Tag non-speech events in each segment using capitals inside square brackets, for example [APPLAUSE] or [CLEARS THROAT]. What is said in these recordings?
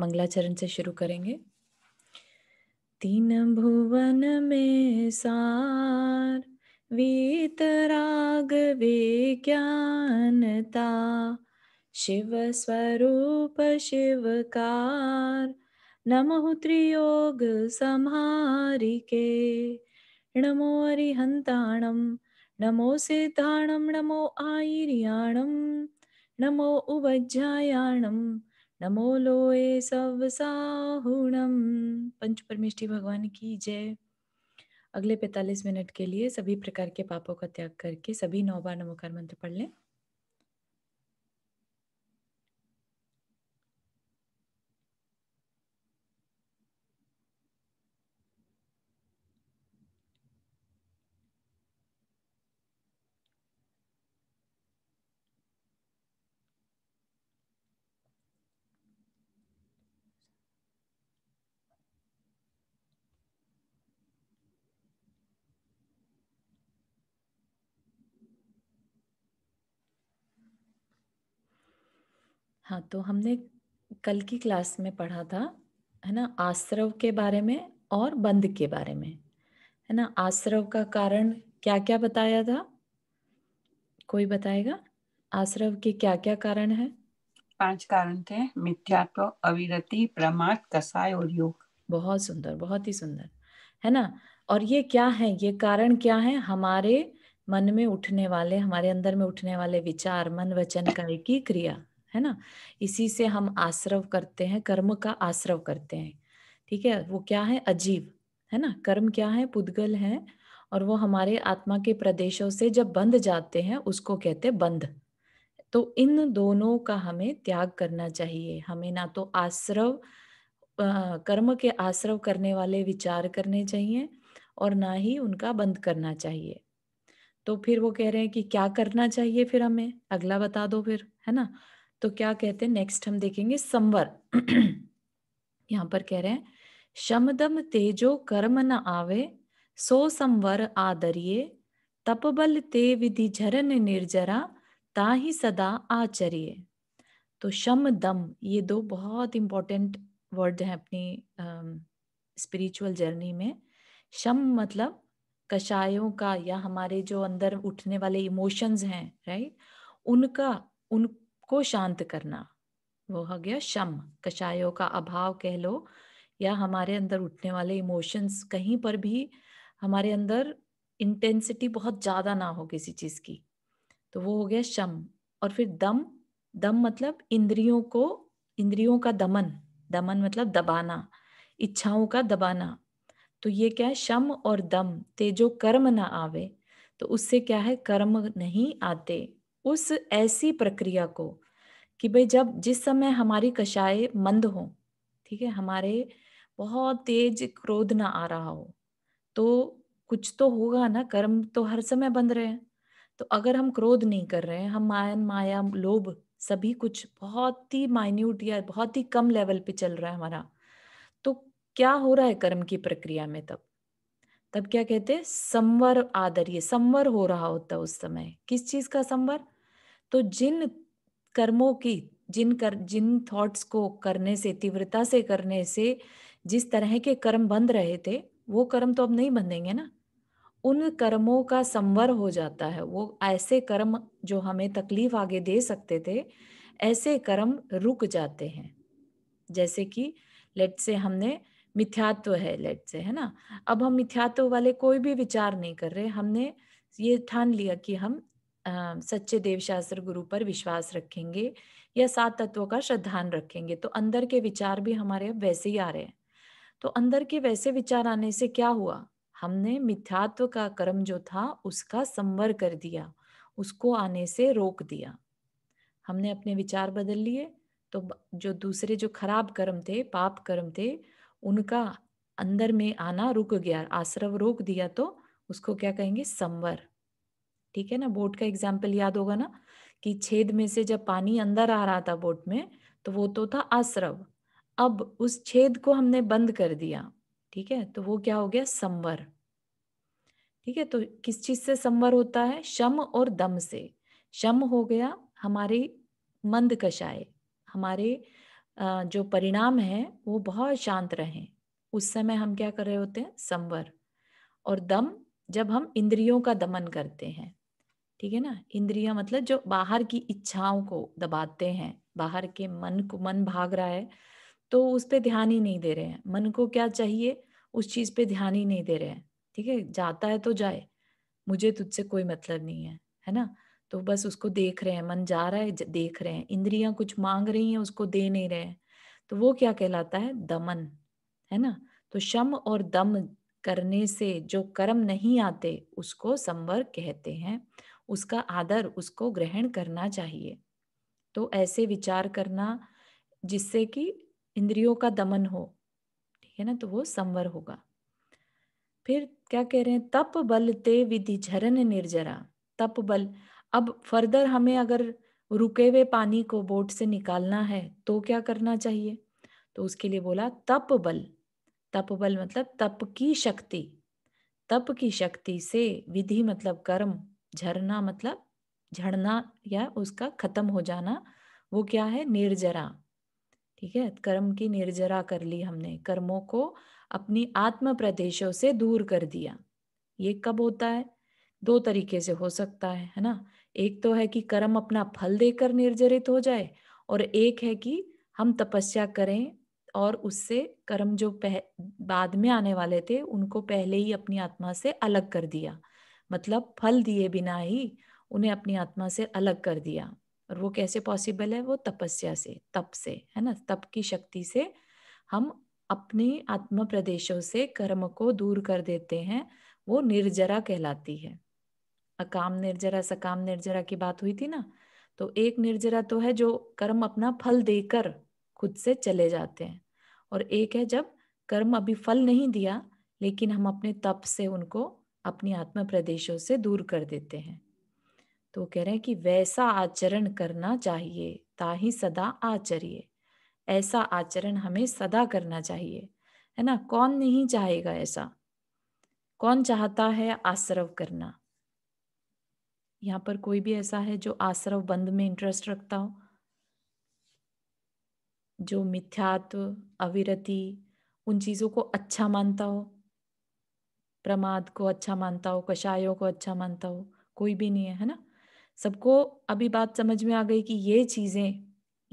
मंगलाचरण से शुरू करेंगे तीन भुवन में सार वीतराग विज्ञानता शिव स्वरूप शिवकार नमो त्रियोग संहारिके नमो अरिहन्ताणं नमो सिद्धाणं नमो आयिर्याणं नमो उवज्जायाणं नमो लोए सव साहुणम पंच परमेष्ठी भगवान की जय अगले 45 मिनट के लिए सभी प्रकार के पापों का त्याग करके सभी नौ बार नमोकार मंत्र पढ़ लें हाँ तो हमने कल की क्लास में पढ़ा था है ना आश्रव के बारे में और बंद के बारे में है ना आश्रव का कारण क्या क्या बताया था कोई बताएगा आश्रव के क्या क्या कारण है पांच कारण थे मिथ्यात्व अविरति प्रमाद कसाय और योग बहुत सुंदर बहुत ही सुंदर है ना और ये क्या है ये कारण क्या है हमारे मन में उठने वाले हमारे अंदर में उठने वाले विचार मन वचन काय की क्रिया है ना इसी से हम आश्रव करते हैं कर्म का आश्रव करते हैं ठीक है वो क्या है अजीव है ना कर्म क्या है पुद्गल है और वो हमारे आत्मा के प्रदेशों से जब बंध जाते हैं उसको कहते हैं बंध तो इन दोनों का हमें त्याग करना चाहिए हमें ना तो आश्रव कर्म के आश्रव करने वाले विचार करने चाहिए और ना ही उनका बंद करना चाहिए तो फिर वो कह रहे हैं कि क्या करना चाहिए फिर हमें अगला बता दो फिर है ना तो क्या कहते हैं नेक्स्ट हम देखेंगे संवर [CLEARS THROAT] यहाँ पर कह रहे हैं शमदम तेजो कर्म न आवे सो संवर आदरिये बल ते विधि झरन निर्जरा ताहि सदा आचरिये तो शम दम ये दो बहुत इंपॉर्टेंट वर्ड हैं अपनी स्पिरिचुअल जर्नी में शम मतलब कषायों का या हमारे जो अंदर उठने वाले इमोशंस हैं राइट उनका उन को शांत करना वो हो गया शम कषायों का अभाव कह लो या हमारे अंदर उठने वाले इमोशंस कहीं पर भी हमारे अंदर इंटेंसिटी बहुत ज़्यादा ना हो किसी चीज़ की तो वो हो गया शम और फिर दम दम मतलब इंद्रियों को इंद्रियों का दमन दमन मतलब दबाना इच्छाओं का दबाना तो ये क्या है शम और दम तेजो कर्म ना आवे तो उससे क्या है कर्म नहीं आते उस ऐसी प्रक्रिया को कि भाई जब जिस समय हमारी कषाय मंद हो ठीक है हमारे बहुत तेज क्रोध ना आ रहा हो तो कुछ तो होगा ना कर्म तो हर समय बंद रहे हैं तो अगर हम क्रोध नहीं कर रहे हैं हम मायन माया लोभ सभी कुछ बहुत ही माइन्यूट या बहुत ही कम लेवल पे चल रहा है हमारा तो क्या हो रहा है कर्म की प्रक्रिया में तब तब क्या कहते हैं संवर आदर ये संवर हो रहा होता है उस समय किस चीज का संवर तो जिन कर्मों की जिन कर जिन थॉट्स को करने से तीव्रता से करने से जिस तरह के कर्म बंध रहे थे वो कर्म तो अब नहीं बंधेंगे ना उन कर्मों का संवर हो जाता है वो ऐसे कर्म जो हमें तकलीफ आगे दे सकते थे ऐसे कर्म रुक जाते हैं जैसे कि लेट से हमने मिथ्यात्व है लेट से है ना अब हम मिथ्यात्व वाले कोई भी विचार नहीं कर रहे हमने ये ठान लिया कि हम सच्चे देवशास्त्र गुरु पर विश्वास रखेंगे या सात तत्वों का श्रद्धान रखेंगे तो अंदर के विचार भी हमारे अब वैसे ही आ रहे हैं तो अंदर के वैसे विचार आने से क्या हुआ हमने मिथ्यात्व का कर्म जो था उसका संवर कर दिया उसको आने से रोक दिया हमने अपने विचार बदल लिए तो जो दूसरे जो खराब कर्म थे पाप कर्म थे उनका अंदर में आना रुक गया आश्रव रोक दिया तो उसको क्या कहेंगे संवर ठीक है ना बोट का एग्जाम्पल याद होगा ना कि छेद में से जब पानी अंदर आ रहा था बोट में तो वो तो था आश्रव अब उस छेद को हमने बंद कर दिया ठीक है तो वो क्या हो गया संवर ठीक है तो किस चीज से संवर होता है शम और दम से शम हो गया हमारे मंद कषाय हमारे जो परिणाम है वो बहुत शांत रहे उस समय हम क्या कर रहे होते हैं संवर और दम जब हम इंद्रियों का दमन करते हैं ठीक है ना इंद्रिया मतलब जो बाहर की इच्छाओं को दबाते हैं बाहर के मन को मन भाग रहा है तो उस पर ध्यान ही नहीं दे रहे हैं मन को क्या चाहिए उस चीज पे ध्यान ही नहीं दे रहे हैं ठीक है जाता है तो जाए मुझे तुझसे कोई मतलब नहीं है है ना तो बस उसको देख रहे हैं मन जा रहा है देख रहे हैं इंद्रियां कुछ मांग रही हैं उसको दे नहीं रहे हैं तो वो क्या कहलाता है दमन है ना तो शम और दम करने से जो कर्म नहीं आते उसको संवर कहते हैं उसका आदर उसको ग्रहण करना चाहिए तो ऐसे विचार करना जिससे कि इंद्रियों का दमन हो ठीक है ना तो वो संवर होगा फिर क्या कह रहे हैं तप बल ते विधि झरन निर्जरा तप बल अब फर्दर हमें अगर रुके हुए पानी को बोट से निकालना है तो क्या करना चाहिए तो उसके लिए बोला तप बल तप बल मतलब तप की शक्ति तप की शक्ति से विधि मतलब कर्म झरना मतलब झड़ना या उसका खत्म हो जाना वो क्या है निर्जरा ठीक है कर्म की निर्जरा कर ली हमने कर्मों को अपनी आत्म प्रदेशों से दूर कर दिया ये कब होता है दो तरीके से हो सकता है है ना एक तो है कि कर्म अपना फल देकर निर्जरित हो जाए और एक है कि हम तपस्या करें और उससे कर्म जो पह, बाद में आने वाले थे उनको पहले ही अपनी आत्मा से अलग कर दिया मतलब फल दिए बिना ही उन्हें अपनी आत्मा से अलग कर दिया और वो कैसे पॉसिबल है वो तपस्या से तप से है ना तप की शक्ति से हम अपने आत्म प्रदेशों से कर्म को दूर कर देते हैं वो निर्जरा कहलाती है अकाम निर्जरा सकाम निर्जरा की बात हुई थी ना तो एक निर्जरा तो है जो कर्म अपना फल देकर खुद से चले जाते हैं और एक है जब कर्म अभी फल नहीं दिया लेकिन हम अपने तप से उनको अपनी आत्मा प्रदेशों से दूर कर देते हैं तो कह रहे हैं कि वैसा आचरण करना चाहिए ताही सदा आचरिए ऐसा आचरण हमें सदा करना चाहिए है ना कौन नहीं चाहेगा ऐसा कौन चाहता है आश्रव करना यहाँ पर कोई भी ऐसा है जो आश्रव बंद में इंटरेस्ट रखता हो जो मिथ्यात्व अविरति उन चीज़ों को अच्छा मानता हो प्रमाद को अच्छा मानता हो कषायों को अच्छा मानता हो कोई भी नहीं है है ना सबको अभी बात समझ में आ गई कि ये चीजें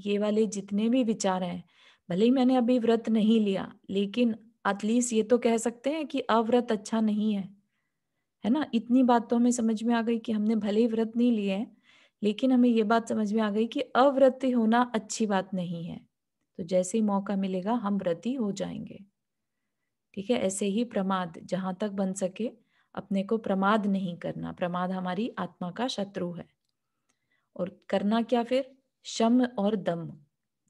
ये वाले जितने भी विचार हैं भले ही मैंने अभी व्रत नहीं लिया लेकिन एटलीस्ट ये तो कह सकते हैं कि अव्रत अच्छा नहीं है है ना इतनी बात तो हमें समझ में आ गई कि हमने भले ही व्रत नहीं लिए लेकिन हमें ये बात समझ में आ गई कि अव्रत होना अच्छी बात नहीं है तो जैसे ही मौका मिलेगा हम व्रती हो जाएंगे ठीक है ऐसे ही प्रमाद जहाँ तक बन सके अपने को प्रमाद नहीं करना प्रमाद हमारी आत्मा का शत्रु है और करना क्या फिर शम और दम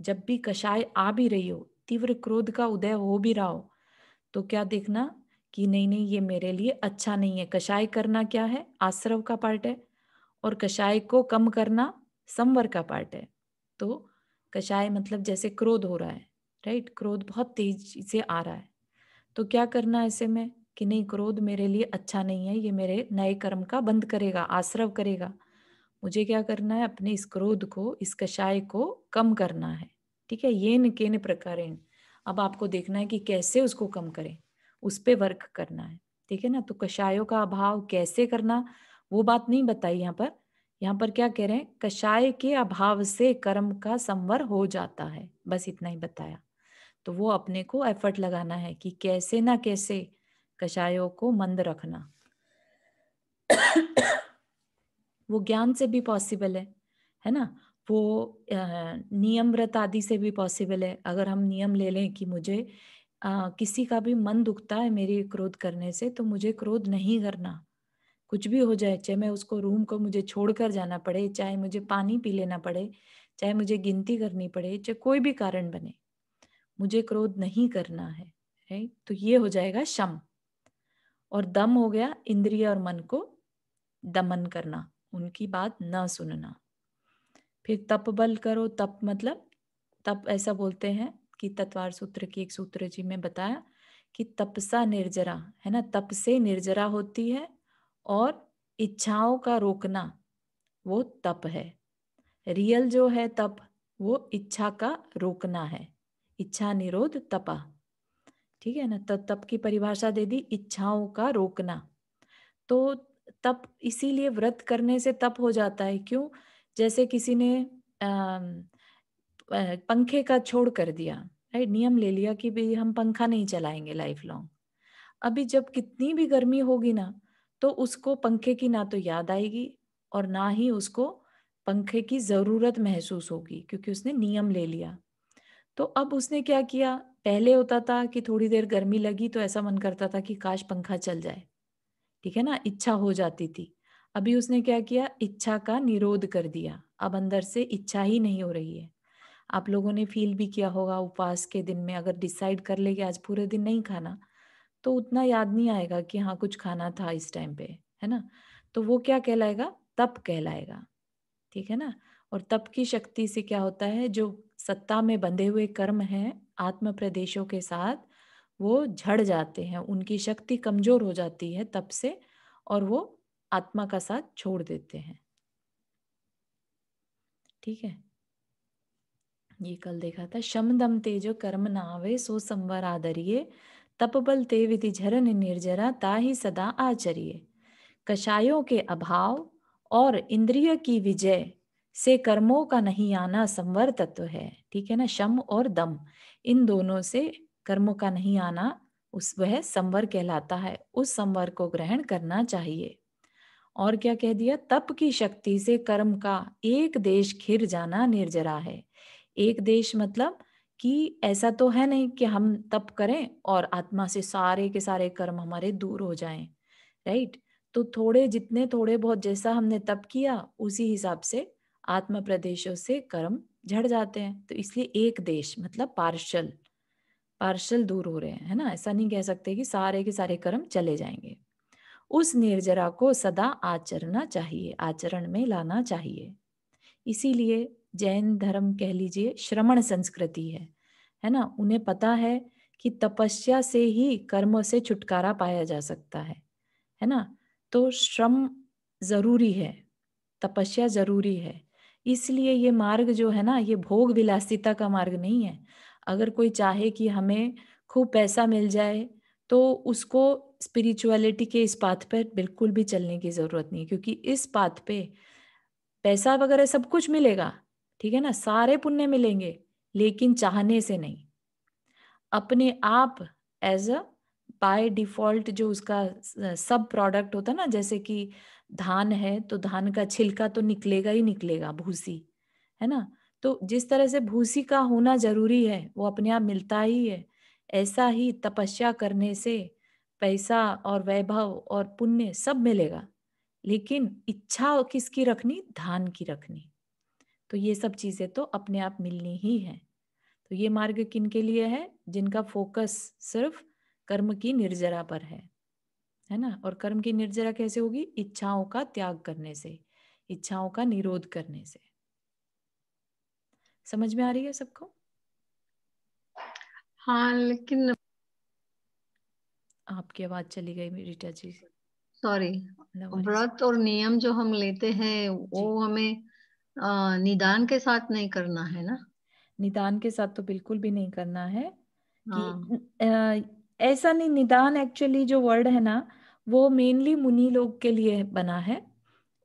जब भी कषाय आ भी रही हो तीव्र क्रोध का उदय हो भी रहा हो तो क्या देखना कि नहीं नहीं ये मेरे लिए अच्छा नहीं है कषाय करना क्या है आश्रव का पार्ट है और कषाय को कम करना संवर का पार्ट है तो कषाय मतलब जैसे क्रोध हो रहा है राइट क्रोध बहुत तेजी से आ रहा है तो क्या करना ऐसे में कि नहीं क्रोध मेरे लिए अच्छा नहीं है ये मेरे नए कर्म का बंद करेगा आश्रव करेगा मुझे क्या करना है अपने इस क्रोध को इस कषाय को कम करना है ठीक है ये न केन प्रकार अब आपको देखना है कि कैसे उसको कम करें उस पर वर्क करना है ठीक है ना तो कषायों का अभाव कैसे करना वो बात नहीं बताई यहाँ पर यहाँ पर क्या कह रहे हैं कषाय के अभाव से कर्म का संवर हो जाता है बस इतना ही बताया तो वो अपने को एफर्ट लगाना है कि कैसे ना कैसे कषायों को मंद रखना वो ज्ञान से भी पॉसिबल है है ना वो नियम व्रत आदि से भी पॉसिबल है अगर हम नियम ले लें कि मुझे आ, किसी का भी मन दुखता है मेरे क्रोध करने से तो मुझे क्रोध नहीं करना कुछ भी हो जाए चाहे मैं उसको रूम को मुझे छोड़कर जाना पड़े चाहे मुझे पानी पी लेना पड़े चाहे मुझे गिनती करनी पड़े चाहे कोई भी कारण बने मुझे क्रोध नहीं करना है राइट तो ये हो जाएगा शम और दम हो गया इंद्रिय और मन को दमन करना उनकी बात न सुनना फिर तप बल करो तप मतलब तप ऐसा बोलते हैं कि तत्वार सूत्र की एक सूत्र जी में बताया कि तपसा निर्जरा है ना तप से निर्जरा होती है और इच्छाओं का रोकना वो तप है रियल जो है तप वो इच्छा का रोकना है इच्छा निरोध तपा ठीक है ना तब तप की परिभाषा दे दी इच्छाओं का रोकना तो तप इसीलिए व्रत करने से तप हो जाता है क्यों जैसे किसी ने पंखे का छोड़ कर दिया राइट नियम ले लिया कि भी हम पंखा नहीं चलाएंगे लाइफ लॉन्ग अभी जब कितनी भी गर्मी होगी ना तो उसको पंखे की ना तो याद आएगी और ना ही उसको पंखे की ज़रूरत महसूस होगी क्योंकि उसने नियम ले लिया तो अब उसने क्या किया पहले होता था कि थोड़ी देर गर्मी लगी तो ऐसा मन करता था कि काश पंखा चल जाए ठीक है ना इच्छा हो जाती थी अभी उसने क्या किया इच्छा का निरोध कर दिया अब अंदर से इच्छा ही नहीं हो रही है आप लोगों ने फील भी किया होगा उपवास के दिन में अगर डिसाइड कर ले कि आज पूरे दिन नहीं खाना तो उतना याद नहीं आएगा कि हाँ कुछ खाना था इस टाइम पे है ना तो वो क्या कहलाएगा तप कहलाएगा ठीक है ना और तप की शक्ति से क्या होता है जो सत्ता में बंधे हुए कर्म हैं आत्म प्रदेशों के साथ वो झड़ जाते हैं उनकी शक्ति कमजोर हो जाती है तप से और वो आत्मा का साथ छोड़ देते हैं ठीक है ये कल देखा था शम दम तेजो कर्म नावे सो संवर आदरिये तप बल ते विधि झरन निर्जरा ता ही सदा आचरिये कषायों के अभाव और इंद्रिय की विजय से कर्मों का नहीं आना संवर तत्व है ठीक है ना शम और दम इन दोनों से कर्मों का नहीं आना उस वह संवर कहलाता है उस संवर को ग्रहण करना चाहिए और क्या कह दिया तप की शक्ति से कर्म का एक देश खिर जाना निर्जरा है एक देश मतलब कि ऐसा तो है नहीं कि हम तप करें और आत्मा से सारे के सारे कर्म हमारे दूर हो जाएं राइट तो थोड़े जितने थोड़े बहुत जैसा हमने तप किया उसी हिसाब से आत्म प्रदेशों से कर्म झड़ जाते हैं तो इसलिए एक देश मतलब पार्शल पार्शल दूर हो रहे हैं है ना ऐसा नहीं कह सकते कि सारे के सारे कर्म चले जाएंगे उस निर्जरा को सदा आचरना चाहिए आचरण में लाना चाहिए इसीलिए जैन धर्म कह लीजिए श्रमण संस्कृति है है ना उन्हें पता है कि तपस्या से ही कर्म से छुटकारा पाया जा सकता है है ना तो श्रम जरूरी है तपस्या जरूरी है इसलिए ये मार्ग जो है ना ये भोग विलासिता का मार्ग नहीं है अगर कोई चाहे कि हमें खूब पैसा मिल जाए तो उसको स्पिरिचुअलिटी के इस पाथ पर बिल्कुल भी चलने की ज़रूरत नहीं क्योंकि इस पाथ पे पैसा वगैरह सब कुछ मिलेगा ठीक है ना सारे पुण्य मिलेंगे लेकिन चाहने से नहीं अपने आप एज अ बाय डिफॉल्ट जो उसका सब प्रोडक्ट होता है ना जैसे कि धान है तो धान का छिलका तो निकलेगा ही निकलेगा भूसी है ना तो जिस तरह से भूसी का होना जरूरी है वो अपने आप मिलता ही है ऐसा ही तपस्या करने से पैसा और वैभव और पुण्य सब मिलेगा लेकिन इच्छा किसकी रखनी धान की रखनी तो ये सब चीजें तो अपने आप मिलनी ही है तो ये मार्ग किन के लिए है जिनका फोकस सिर्फ कर्म की निर्जरा पर है है ना और कर्म की निर्जरा कैसे होगी इच्छाओं का त्याग करने से इच्छाओं का निरोध करने से समझ में आ रही है सबको हाँ लेकिन आपकी आवाज चली गई रीटा जी सॉरी व्रत और नियम जो हम लेते हैं वो हमें निदान के साथ नहीं करना है ना निदान के साथ तो बिल्कुल भी नहीं करना है हाँ. कि ऐसा नहीं निदान एक्चुअली जो वर्ड है ना वो मेनली मुनि लोग के लिए बना है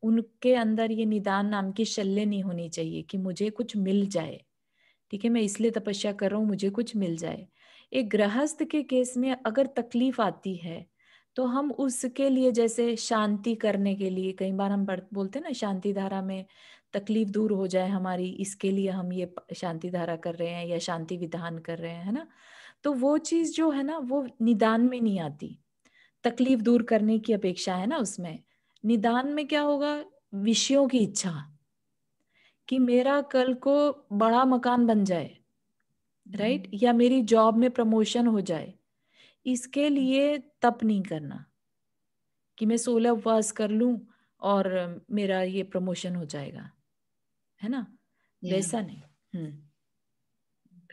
उनके अंदर ये निदान नाम की शल्य नहीं होनी चाहिए कि मुझे कुछ मिल जाए ठीक है मैं इसलिए तपस्या कर रहा हूँ मुझे कुछ मिल जाए एक गृहस्थ के केस में अगर तकलीफ आती है तो हम उसके लिए जैसे शांति करने के लिए कई बार हम बोलते हैं ना शांति धारा में तकलीफ दूर हो जाए हमारी इसके लिए हम ये शांति धारा कर रहे हैं या शांति विधान कर रहे हैं है ना तो वो चीज जो है ना वो निदान में नहीं आती तकलीफ दूर करने की अपेक्षा है ना उसमें निदान में क्या होगा विषयों की इच्छा कि मेरा कल को बड़ा मकान बन जाए राइट हम्म। या मेरी जॉब में प्रमोशन हो जाए इसके लिए तप नहीं करना कि मैं सोलह उपवास कर लूं और मेरा ये प्रमोशन हो जाएगा है ना वैसा नहीं थैंक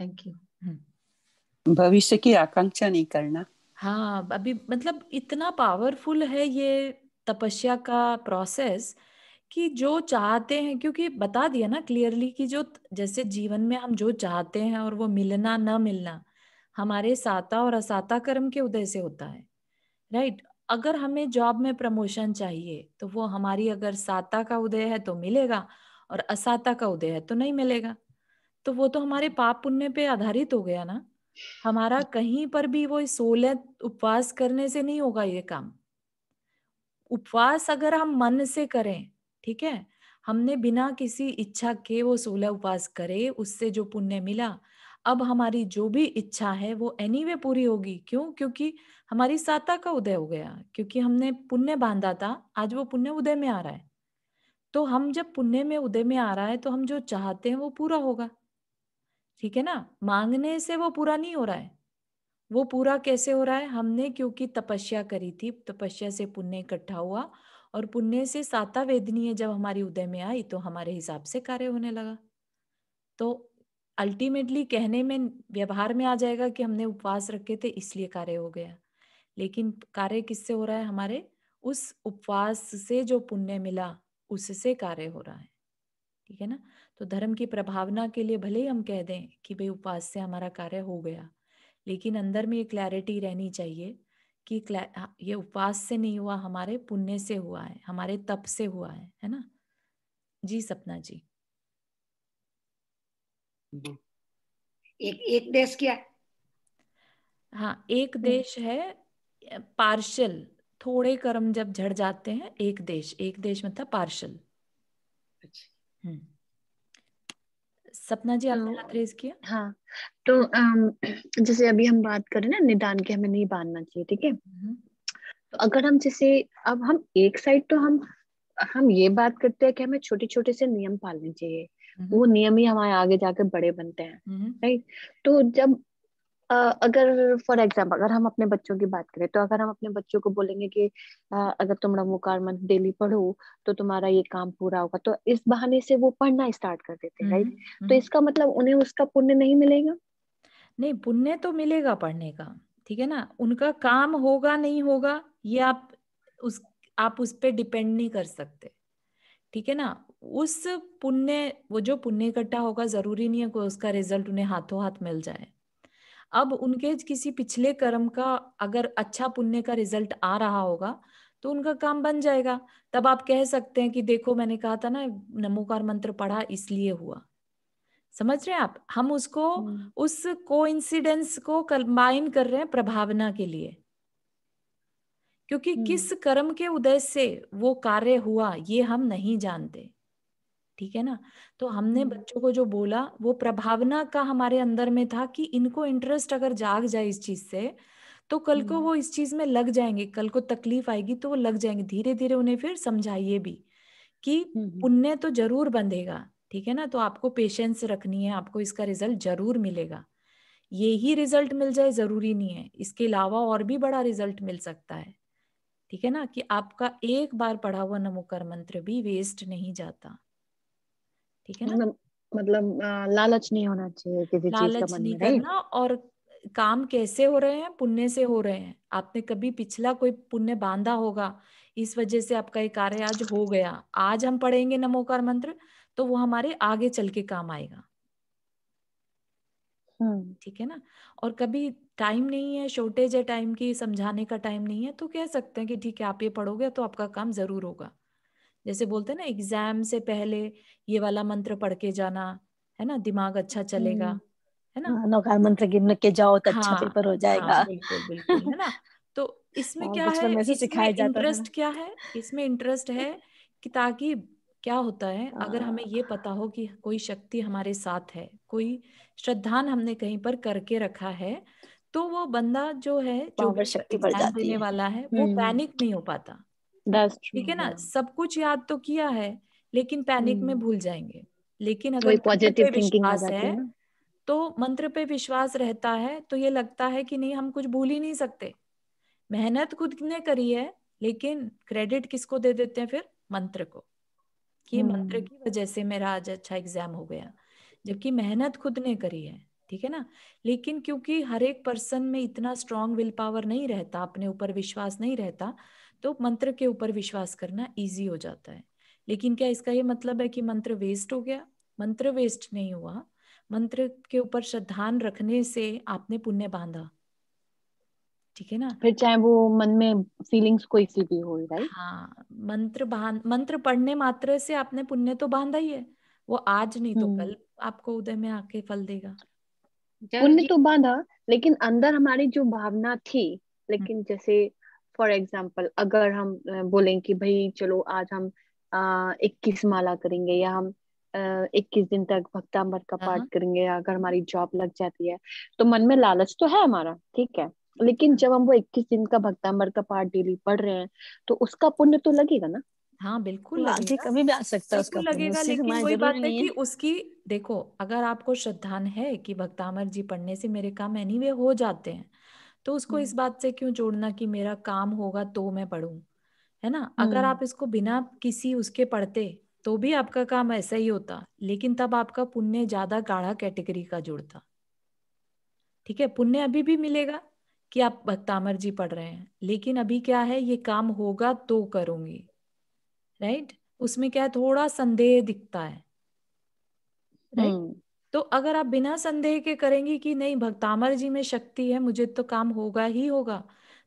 हम्म। यू हम्म। भविष्य की आकांक्षा नहीं करना हाँ अभी मतलब इतना पावरफुल है ये तपस्या का प्रोसेस कि जो चाहते हैं क्योंकि बता दिया ना क्लियरली कि जो जैसे जीवन में हम जो चाहते हैं और वो मिलना न मिलना हमारे साता और असाता कर्म के उदय से होता है राइट अगर हमें जॉब में प्रमोशन चाहिए तो वो हमारी अगर साता का उदय है तो मिलेगा और असाता का उदय है तो नहीं मिलेगा तो वो तो हमारे पाप पुण्य पे आधारित हो गया ना हमारा कहीं पर भी वो सोलह उपवास करने से नहीं होगा ये काम उपवास अगर हम मन से करें ठीक है हमने बिना किसी इच्छा के वो सोलह उपवास करे उससे जो पुण्य मिला अब हमारी जो भी इच्छा है वो एनी anyway पूरी होगी क्यों क्योंकि हमारी साता का उदय हो गया क्योंकि हमने पुण्य बांधा था आज वो पुण्य उदय में आ रहा है तो हम जब पुण्य में उदय में आ रहा है तो हम जो चाहते हैं वो पूरा होगा ठीक है ना मांगने से वो पूरा नहीं हो रहा है वो पूरा कैसे हो रहा है हमने क्योंकि तपस्या करी थी तपस्या से पुण्य इकट्ठा हुआ और पुण्य से साता वेदनीय जब हमारी उदय में आई तो हमारे हिसाब से कार्य होने लगा तो अल्टीमेटली कहने में व्यवहार में आ जाएगा कि हमने उपवास रखे थे इसलिए कार्य हो गया लेकिन कार्य किससे हो रहा है हमारे उस उपवास से जो पुण्य मिला उससे कार्य हो रहा है ठीक है ना तो धर्म की प्रभावना के लिए भले ही हम कह दें कि भाई उपवास से हमारा कार्य हो गया लेकिन अंदर में ये क्लैरिटी रहनी चाहिए कि हाँ, ये उपवास से नहीं हुआ हमारे पुण्य से हुआ है हमारे तप से हुआ है है ना जी सपना जी एक एक देश क्या हाँ एक हम्म। देश है पार्शल थोड़े कर्म जब झड़ जाते हैं एक देश एक देश मतलब पार्शल अच्छा हम्म सपना जी आपने हाथ तो रेज किया हाँ तो जैसे अभी हम बात हैं ना निदान के हमें नहीं बांधना चाहिए ठीक है हम्म। तो अगर हम जैसे अब हम एक साइड तो हम हम ये बात करते हैं कि हमें छोटे छोटे से नियम पालने चाहिए हम्म। वो नियम ही हमारे आगे जाकर बड़े बनते हैं राइट हम्म। तो जब अगर फॉर एग्जाम्पल अगर हम अपने बच्चों की बात करें तो अगर हम अपने बच्चों को बोलेंगे कि अगर तुम कार मंत्र डेली पढ़ो तो तुम्हारा ये काम पूरा होगा तो इस बहाने से वो पढ़ना स्टार्ट कर देते हैं राइट हम्म, तो हम्म। इसका मतलब उन्हें उसका पुण्य नहीं मिलेगा नहीं पुण्य तो मिलेगा पढ़ने का ठीक है ना उनका काम होगा नहीं होगा ये आप उस आप उस पर डिपेंड नहीं कर सकते ठीक है ना उस पुण्य वो जो पुण्य इकट्ठा होगा जरूरी नहीं है कोई उसका रिजल्ट उन्हें हाथों हाथ मिल जाए अब उनके किसी पिछले कर्म का अगर अच्छा पुण्य का रिजल्ट आ रहा होगा तो उनका काम बन जाएगा तब आप कह सकते हैं कि देखो मैंने कहा था ना नमोकार मंत्र पढ़ा इसलिए हुआ समझ रहे हैं आप हम उसको हम्म। उस को को कंबाइन कर रहे हैं प्रभावना के लिए क्योंकि हम्म। किस कर्म के उदय से वो कार्य हुआ ये हम नहीं जानते ठीक है ना तो हमने हम्म। बच्चों को जो बोला वो प्रभावना का हमारे अंदर में था कि इनको इंटरेस्ट अगर जाग जाए इस चीज से तो कल को हम्म। वो इस चीज में लग जाएंगे कल को तकलीफ आएगी तो वो लग जाएंगे धीरे धीरे उन्हें फिर समझाइए भी कि हम्म, पुण्य तो जरूर बंधेगा ठीक है ना तो आपको पेशेंस रखनी है आपको इसका रिजल्ट जरूर मिलेगा ये ही रिजल्ट मिल जाए जरूरी नहीं है इसके अलावा और भी बड़ा रिजल्ट मिल सकता है ठीक है ना कि आपका एक बार पढ़ा हुआ नमोकर मंत्र भी वेस्ट नहीं जाता ठीक है ना मतलब मतलब लालच नहीं होना चाहिए लालच का मन नहीं करना और काम कैसे हो रहे हैं पुण्य से हो रहे हैं आपने कभी पिछला कोई पुण्य बांधा होगा इस वजह से आपका ये कार्य आज हो गया आज हम पढ़ेंगे नमोकार मंत्र तो वो हमारे आगे चल के काम आएगा हम्म। ठीक है ना और कभी टाइम नहीं है शॉर्टेज है टाइम की समझाने का टाइम नहीं है तो कह सकते हैं कि ठीक है आप ये पढ़ोगे तो आपका काम जरूर होगा जैसे बोलते हैं ना एग्जाम से पहले ये वाला मंत्र पढ़ के जाना है ना दिमाग अच्छा चलेगा हम्म। है ना हाँ, नौकार मंत्र गिन के जाओ तो अच्छा हाँ, पेपर हो हाँ, जाएगा बिल्कुल बिल्कुल है ना तो इसमें क्या है सिखाया जाता इंटरेस्ट क्या है इसमें इंटरेस्ट है कि ताकि क्या होता है अगर हमें ये हाँ। पता हो कि कोई शक्ति हमारे साथ है कोई श्रद्धान हमने कहीं पर करके रखा है तो वो बंदा जो है जो शक्ति देने वाला है वो पैनिक हम्म। नहीं हो पाता ठीक है ना सब कुछ याद तो किया है लेकिन पैनिक में hmm. भूल जाएंगे लेकिन अगर पॉजिटिव विश्वास है तो मंत्र पे विश्वास रहता है तो ये लगता है कि नहीं हम कुछ भूल ही नहीं सकते मेहनत खुद ने करी है लेकिन क्रेडिट किसको दे देते हैं फिर मंत्र को कि hmm. मंत्र की वजह से मेरा आज अच्छा एग्जाम हो गया जबकि मेहनत खुद ने करी है ठीक है ना लेकिन क्योंकि हर एक पर्सन में इतना स्ट्रांग विल पावर नहीं रहता अपने ऊपर विश्वास नहीं रहता तो मंत्र के ऊपर विश्वास करना ईजी हो जाता है लेकिन क्या इसका ये मतलब है कि मंत्र वेस्ट हो गया मंत्र वेस्ट नहीं हुआ मंत्र के ऊपर श्रद्धान रखने से आपने पुण्य बांधा ठीक है ना फिर चाहे वो मन में फीलिंग्स कोई सी भी हो राइट हाँ मंत्र मंत्र पढ़ने मात्र से आपने पुण्य तो बांधा ही है वो आज नहीं तो हम्म। कल आपको उदय में आके फल देगा पुण्य तो बांधा लेकिन अंदर हमारी जो भावना थी हम्म। लेकिन जैसे फॉर एग्जाम्पल अगर हम बोलें कि भाई चलो आज हम इक्कीस माला करेंगे या हम इक्कीस दिन तक भक्तामृत का पाठ हाँ। करेंगे अगर हमारी जॉब लग जाती है तो मन में लालच तो है हमारा ठीक है लेकिन जब हम वो इक्कीस दिन का भक्तामृत का पाठ डेली पढ़ रहे हैं तो उसका पुण्य तो लगेगा ना हाँ बिल्कुल तो लगेगा कभी भी आ सकता है उसका लगेगा लेकिन वही बात है कि उसकी देखो अगर आपको श्रद्धान है कि भक्तामर जी पढ़ने से मेरे काम एनीवे हो जाते हैं तो उसको इस हम्म। बात से क्यों जोड़ना कि मेरा काम होगा तो मैं पढ़ू है ना अगर हम्म। आप इसको बिना किसी उसके पढ़ते तो भी आपका काम ऐसा ही होता लेकिन तब आपका पुण्य ज्यादा गाढ़ा कैटेगरी का जुड़ता ठीक है पुण्य अभी भी मिलेगा कि आप भक्तामर जी पढ़ रहे हैं लेकिन अभी क्या है ये काम होगा तो करूंगी राइट उसमें क्या है थोड़ा संदेह दिखता है राइट हम्म। तो अगर आप बिना संदेह के करेंगी कि नहीं भक्तामर जी में शक्ति है मुझे तो काम होगा ही होगा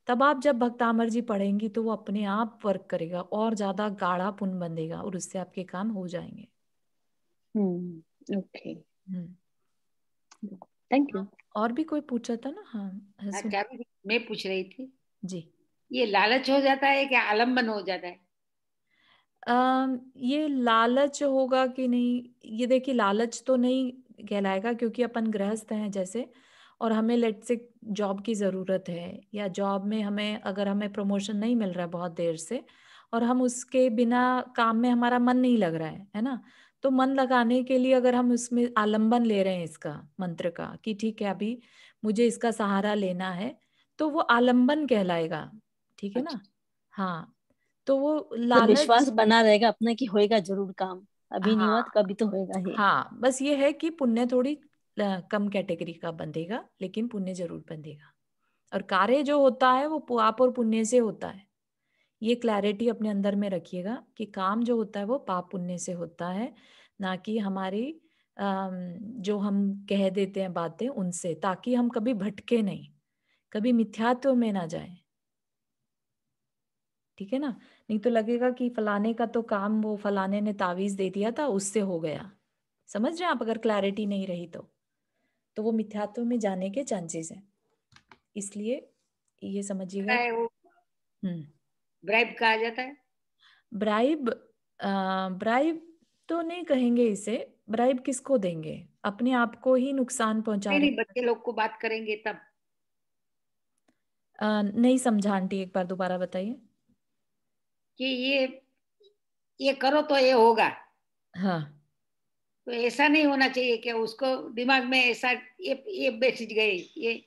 तब आप जब भक्तामर जी पढ़ेंगी तो वो अपने आप वर्क करेगा और ज्यादा गाढ़ा पुन बनेगा और उससे आपके काम हो जाएंगे hmm okay thank hmm. You और भी कोई पूछा था ना हाँ, हाँ मैं पूछ रही थी जी ये लालच हो जाता है क्या आलम्बन हो जाता है आ, ये लालच होगा कि नहीं ये देखिए लालच तो नहीं कहलाएगा क्योंकि अपन गृहस्थ हैं जैसे और हमें लेट से जॉब की ज़रूरत है या जॉब में हमें अगर हमें प्रमोशन नहीं मिल रहा बहुत देर से और हम उसके बिना काम में हमारा मन नहीं लग रहा है है ना तो मन लगाने के लिए अगर हम उसमें आलंबन ले रहे हैं इसका मंत्र का कि ठीक है अभी मुझे इसका सहारा लेना है तो वो आलंबन कहलाएगा ठीक है ना अच्छा। हाँ तो वो तो लालच तो विश्वास बना रहेगा अपना कि होएगा जरूर काम अभी हाँ, नहीं हुआ तो हाँ। कभी तो होगा ही हाँ बस ये है कि पुण्य थोड़ी कम कैटेगरी का बंधेगा लेकिन पुण्य जरूर बंधेगा और कार्य जो होता है वो पाप और पुण्य से होता है ये क्लैरिटी अपने अंदर में रखिएगा कि काम जो होता है वो पाप पुण्य से होता है ना कि हमारी जो हम कह देते हैं बातें उनसे ताकि हम कभी भटके नहीं कभी मिथ्यात्व में ना जाए ठीक है ना नहीं तो लगेगा कि फलाने का तो काम वो फलाने ने तावीज दे दिया था उससे हो गया समझ रहे हैं आप अगर क्लैरिटी नहीं रही तो तो वो मिथ्यात्व में जाने के चांसेस हैं इसलिए ये समझिएगा ब्राइब हम्म। कहा जाता है ब्राइब ब्राइब तो नहीं कहेंगे इसे ब्राइब किसको देंगे अपने आप को ही नुकसान पहुंचाने बच्चे लोग को बात करेंगे तब आ, नहीं समझा आंटी एक बार दोबारा बताइए कि ये ये करो तो ये होगा हाँ तो ऐसा नहीं होना चाहिए कि उसको दिमाग में ऐसा ये ये बैठ गए ये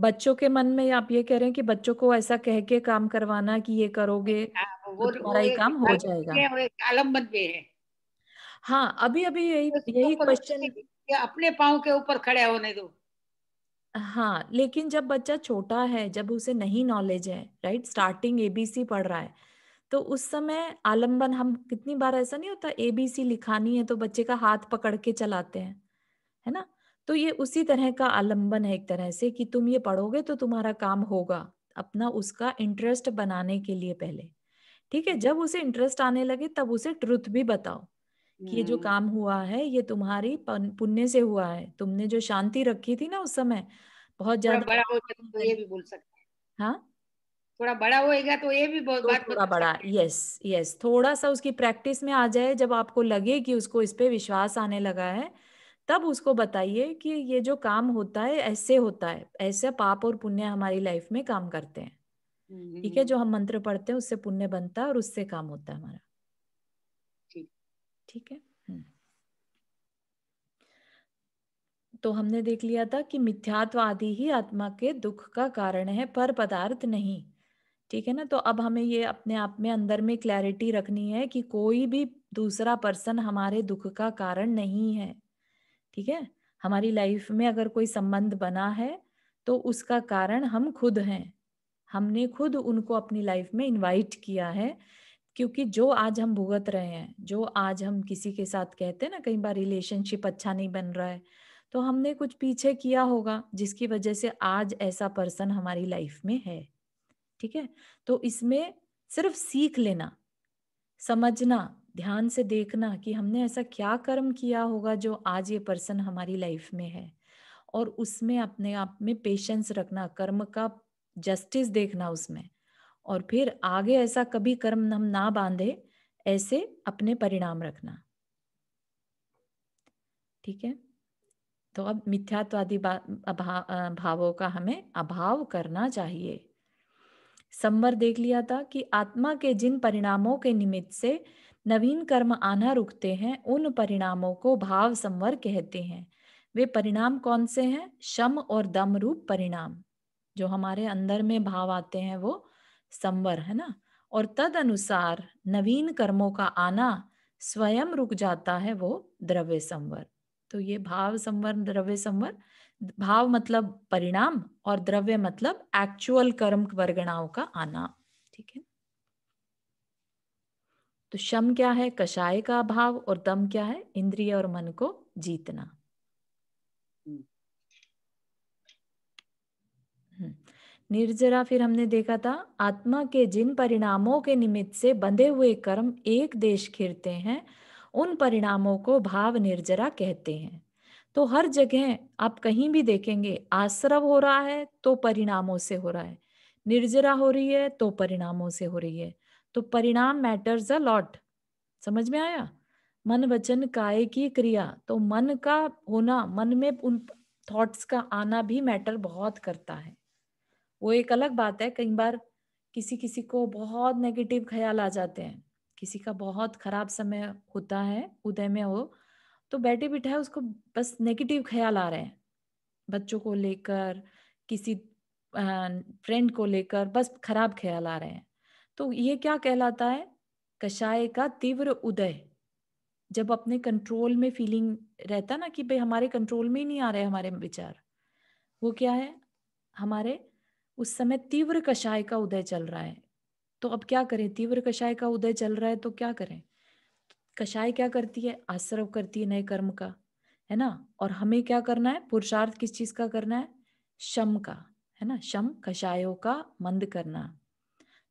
बच्चों के मन में आप ये कह रहे हैं कि बच्चों को ऐसा कह के काम करवाना कि ये करोगे हाँ, वो, तो वो काम हो जाएगा आलम्बन पे है हाँ अभी अभी यही तो यही क्वेश्चन अपने पाँव के ऊपर खड़े होने दो हाँ लेकिन जब बच्चा छोटा है जब उसे नहीं नॉलेज है राइट स्टार्टिंग एबीसी पढ़ रहा है तो उस समय आलम्बन हम कितनी बार ऐसा नहीं होता एबीसी लिखानी है तो बच्चे का हाथ पकड़ के चलाते हैं है ना तो ये उसी तरह का आलम्बन है एक तरह से कि तुम ये पढ़ोगे तो तुम्हारा काम होगा अपना उसका इंटरेस्ट बनाने के लिए पहले ठीक है जब उसे इंटरेस्ट आने लगे तब उसे ट्रुथ भी बताओ कि ये जो हम्म। काम हुआ है ये तुम्हारी पुण्य से हुआ है तुमने जो शांति रखी थी ना उस समय बहुत ज्यादा तो [LAUGHS] हाँ थोड़ा बड़ा होएगा तो ये भी बहुत तो बात थोड़ा बड़ा यस यस थोड़ा सा उसकी प्रैक्टिस में आ जाए जब आपको लगे कि उसको इस पे विश्वास आने लगा है तब उसको बताइए कि ये जो काम होता है ऐसे होता है ऐसे पाप और पुण्य हमारी लाइफ में काम करते हैं ठीक है हम्म। जो हम मंत्र पढ़ते हैं उससे पुण्य बनता है और उससे काम होता है हमारा ठीक है हम्म। तो हमने देख लिया था कि मिथ्यात्व आदि ही आत्मा के दुख का कारण है पर पदार्थ नहीं ठीक है ना तो अब हमें ये अपने आप में अंदर में क्लैरिटी रखनी है कि कोई भी दूसरा पर्सन हमारे दुख का कारण नहीं है ठीक है हमारी लाइफ में अगर कोई संबंध बना है तो उसका कारण हम खुद हैं हमने खुद उनको अपनी लाइफ में इनवाइट किया है क्योंकि जो आज हम भुगत रहे हैं जो आज हम किसी के साथ कहते हैं ना कई बार रिलेशनशिप अच्छा नहीं बन रहा है तो हमने कुछ पीछे किया होगा जिसकी वजह से आज ऐसा पर्सन हमारी लाइफ में है ठीक है तो इसमें सिर्फ सीख लेना समझना ध्यान से देखना कि हमने ऐसा क्या कर्म किया होगा जो आज ये पर्सन हमारी लाइफ में है और उसमें अपने आप में पेशेंस रखना कर्म का जस्टिस देखना उसमें और फिर आगे ऐसा कभी कर्म हम ना बांधे ऐसे अपने परिणाम रखना ठीक है तो अब मिथ्यात्वादी भावों का हमें अभाव करना चाहिए संबर देख लिया था कि आत्मा के जिन परिणामों के निमित्त से नवीन कर्म आना रुकते हैं उन परिणामों को भाव संवर कहते हैं वे परिणाम कौन से हैं शम और दम रूप परिणाम जो हमारे अंदर में भाव आते हैं वो संवर है ना और तद अनुसार नवीन कर्मों का आना स्वयं रुक जाता है वो द्रव्य संवर तो ये भाव संवर द्रव्य संवर भाव मतलब परिणाम और द्रव्य मतलब एक्चुअल कर्म वर्गणाओं का आना ठीक है तो शम क्या है कषाय का भाव और दम क्या है इंद्रिय और मन को जीतना हम्म। हम्म। निर्जरा फिर हमने देखा था आत्मा के जिन परिणामों के निमित्त से बंधे हुए कर्म एक देश खिरते हैं उन परिणामों को भाव निर्जरा कहते हैं तो हर जगह आप कहीं भी देखेंगे आश्रव हो रहा है तो परिणामों से हो रहा है निर्जरा हो रही है तो परिणामों से हो रही है तो परिणाम मैटर्स अ लॉट समझ में आया मन वचन काय की क्रिया तो मन का होना मन में उन थॉट्स का आना भी मैटर बहुत करता है वो एक अलग बात है कई बार किसी किसी को बहुत नेगेटिव ख्याल आ जाते हैं किसी का बहुत खराब समय होता है उदय में हो तो बैठे बिठाए उसको बस नेगेटिव ख्याल आ रहे हैं बच्चों को लेकर किसी फ्रेंड को लेकर बस खराब ख्याल आ रहे हैं तो ये क्या कहलाता है कषाय का तीव्र उदय जब अपने कंट्रोल में फीलिंग रहता ना कि भाई हमारे कंट्रोल में ही नहीं आ रहे हमारे विचार वो क्या है हमारे उस समय तीव्र कषाय का उदय चल रहा है तो अब क्या करें तीव्र कषाय का उदय चल रहा है तो क्या करें कषाय क्या करती है आश्रव करती है नए कर्म का है ना और हमें क्या करना है पुरुषार्थ किस चीज का करना है शम का है ना शम कषायों का मंद करना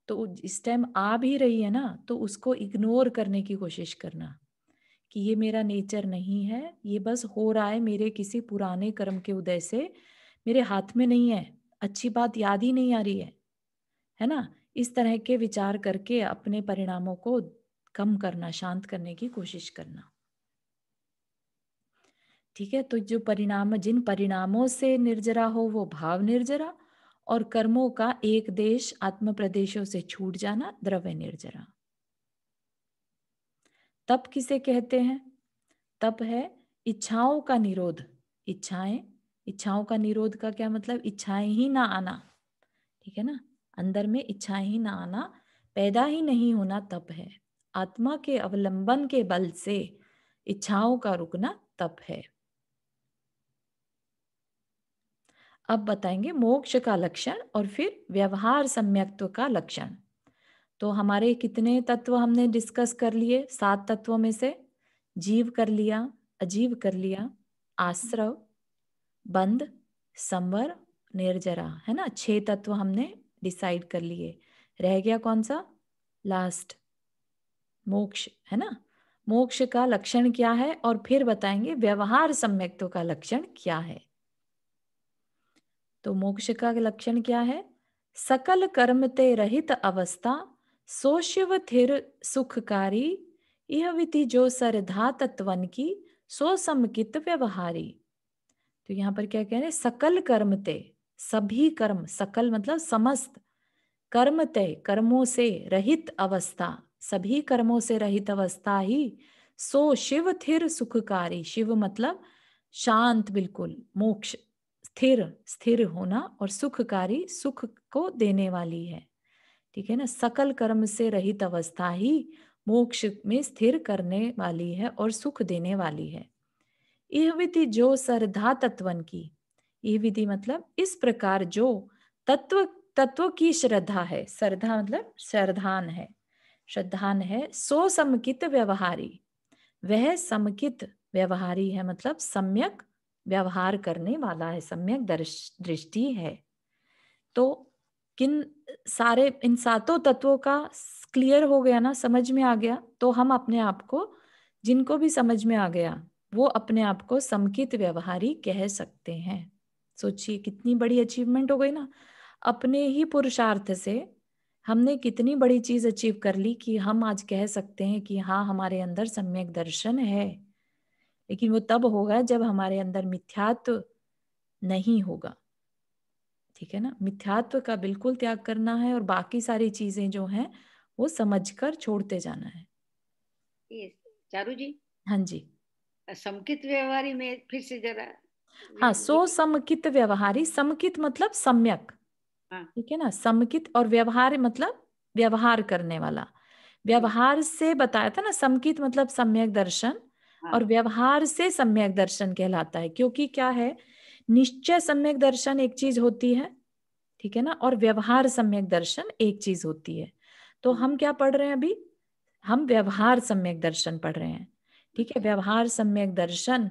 तो इस टाइम आ भी रही है ना तो उसको इग्नोर करने की कोशिश करना कि ये मेरा नेचर नहीं है ये बस हो रहा है मेरे किसी पुराने कर्म के उदय से मेरे हाथ में नहीं है अच्छी बात याद ही नहीं आ रही है है ना इस तरह के विचार करके अपने परिणामों को कम करना शांत करने की कोशिश करना ठीक है तो जो परिणाम जिन परिणामों से निर्जरा हो वो भाव निर्जरा और कर्मों का एक देश आत्म प्रदेशों से छूट जाना द्रव्य निर्जरा तप किसे कहते हैं तप है इच्छाओं का निरोध इच्छाएं इच्छाओं का निरोध का क्या मतलब इच्छाएं ही ना आना ठीक है ना अंदर में इच्छाएं ही ना आना पैदा ही नहीं होना तप है आत्मा के अवलंबन के बल से इच्छाओं का रुकना तप है अब बताएंगे मोक्ष का लक्षण और फिर व्यवहार सम्यक्त्व का लक्षण तो हमारे कितने तत्व हमने डिस्कस कर लिए सात तत्वों में से जीव कर लिया अजीव कर लिया आश्रव बंद संवर निर्जरा है ना छह तत्व हमने डिसाइड कर लिए रह गया कौन सा लास्ट मोक्ष है ना मोक्ष का लक्षण क्या है और फिर बताएंगे व्यवहार सम्यक्तों का लक्षण क्या है तो मोक्ष का लक्षण क्या है सकल कर्म ते रहित अवस्था सोशिव थिर सुखकारी यह विधि जो सरधा तत्वन की सो समकित व्यवहारी तो यहाँ पर क्या कह रहे हैं सकल कर्म ते सभी कर्म सकल मतलब समस्त कर्म तय कर्मों से रहित अवस्था सभी कर्मों से रहित अवस्था ही सो शिव थिर सुखकारी शिव मतलब शांत बिल्कुल मोक्ष स्थिर स्थिर होना और सुखकारी सुख को देने वाली है ठीक है ना सकल कर्म से रहित अवस्था ही मोक्ष में स्थिर करने वाली है और सुख देने वाली है यह विधि जो सरधा तत्वन की यह विधि मतलब इस प्रकार जो तत्व तत्व की श्रद्धा है श्रद्धा मतलब श्रद्धान है श्रद्धान है सो समकित व्यवहारी वह समकित व्यवहारी है मतलब सम्यक व्यवहार करने वाला है सम्यक दृष्टि है तो किन सारे इन सातों तत्वों का क्लियर हो गया ना समझ में आ गया तो हम अपने आप को जिनको भी समझ में आ गया वो अपने आप को समकित व्यवहारी कह सकते हैं सोचिए कितनी बड़ी अचीवमेंट हो गई ना अपने ही पुरुषार्थ से हमने कितनी बड़ी चीज अचीव कर ली कि हम आज कह सकते हैं कि हाँ हमारे अंदर सम्यक दर्शन है लेकिन वो तब होगा जब हमारे अंदर मिथ्यात्व नहीं होगा ठीक है ना मिथ्यात्व का बिल्कुल त्याग करना है और बाकी सारी चीजें जो हैं वो समझकर छोड़ते जाना है चारू जी हाँ जी समकित व्यवहारी में फिर से जरा हाँ सो समकित व्यवहारी समकित मतलब सम्यक हाँ। ठीक है ना समकित और व्यवहार मतलब व्यवहार करने वाला हम्म। व्यवहार से बताया था ना समकित मतलब सम्यक दर्शन हाँ। और व्यवहार से सम्यक दर्शन कहलाता है क्योंकि क्या है निश्चय सम्यक दर्शन एक चीज होती है ठीक है ना और व्यवहार सम्यक दर्शन एक चीज होती है तो हम्म। हम क्या पढ़ रहे हैं अभी हम व्यवहार सम्यक दर्शन पढ़ रहे हैं ठीक है अच्छा। व्यवहार सम्यक दर्शन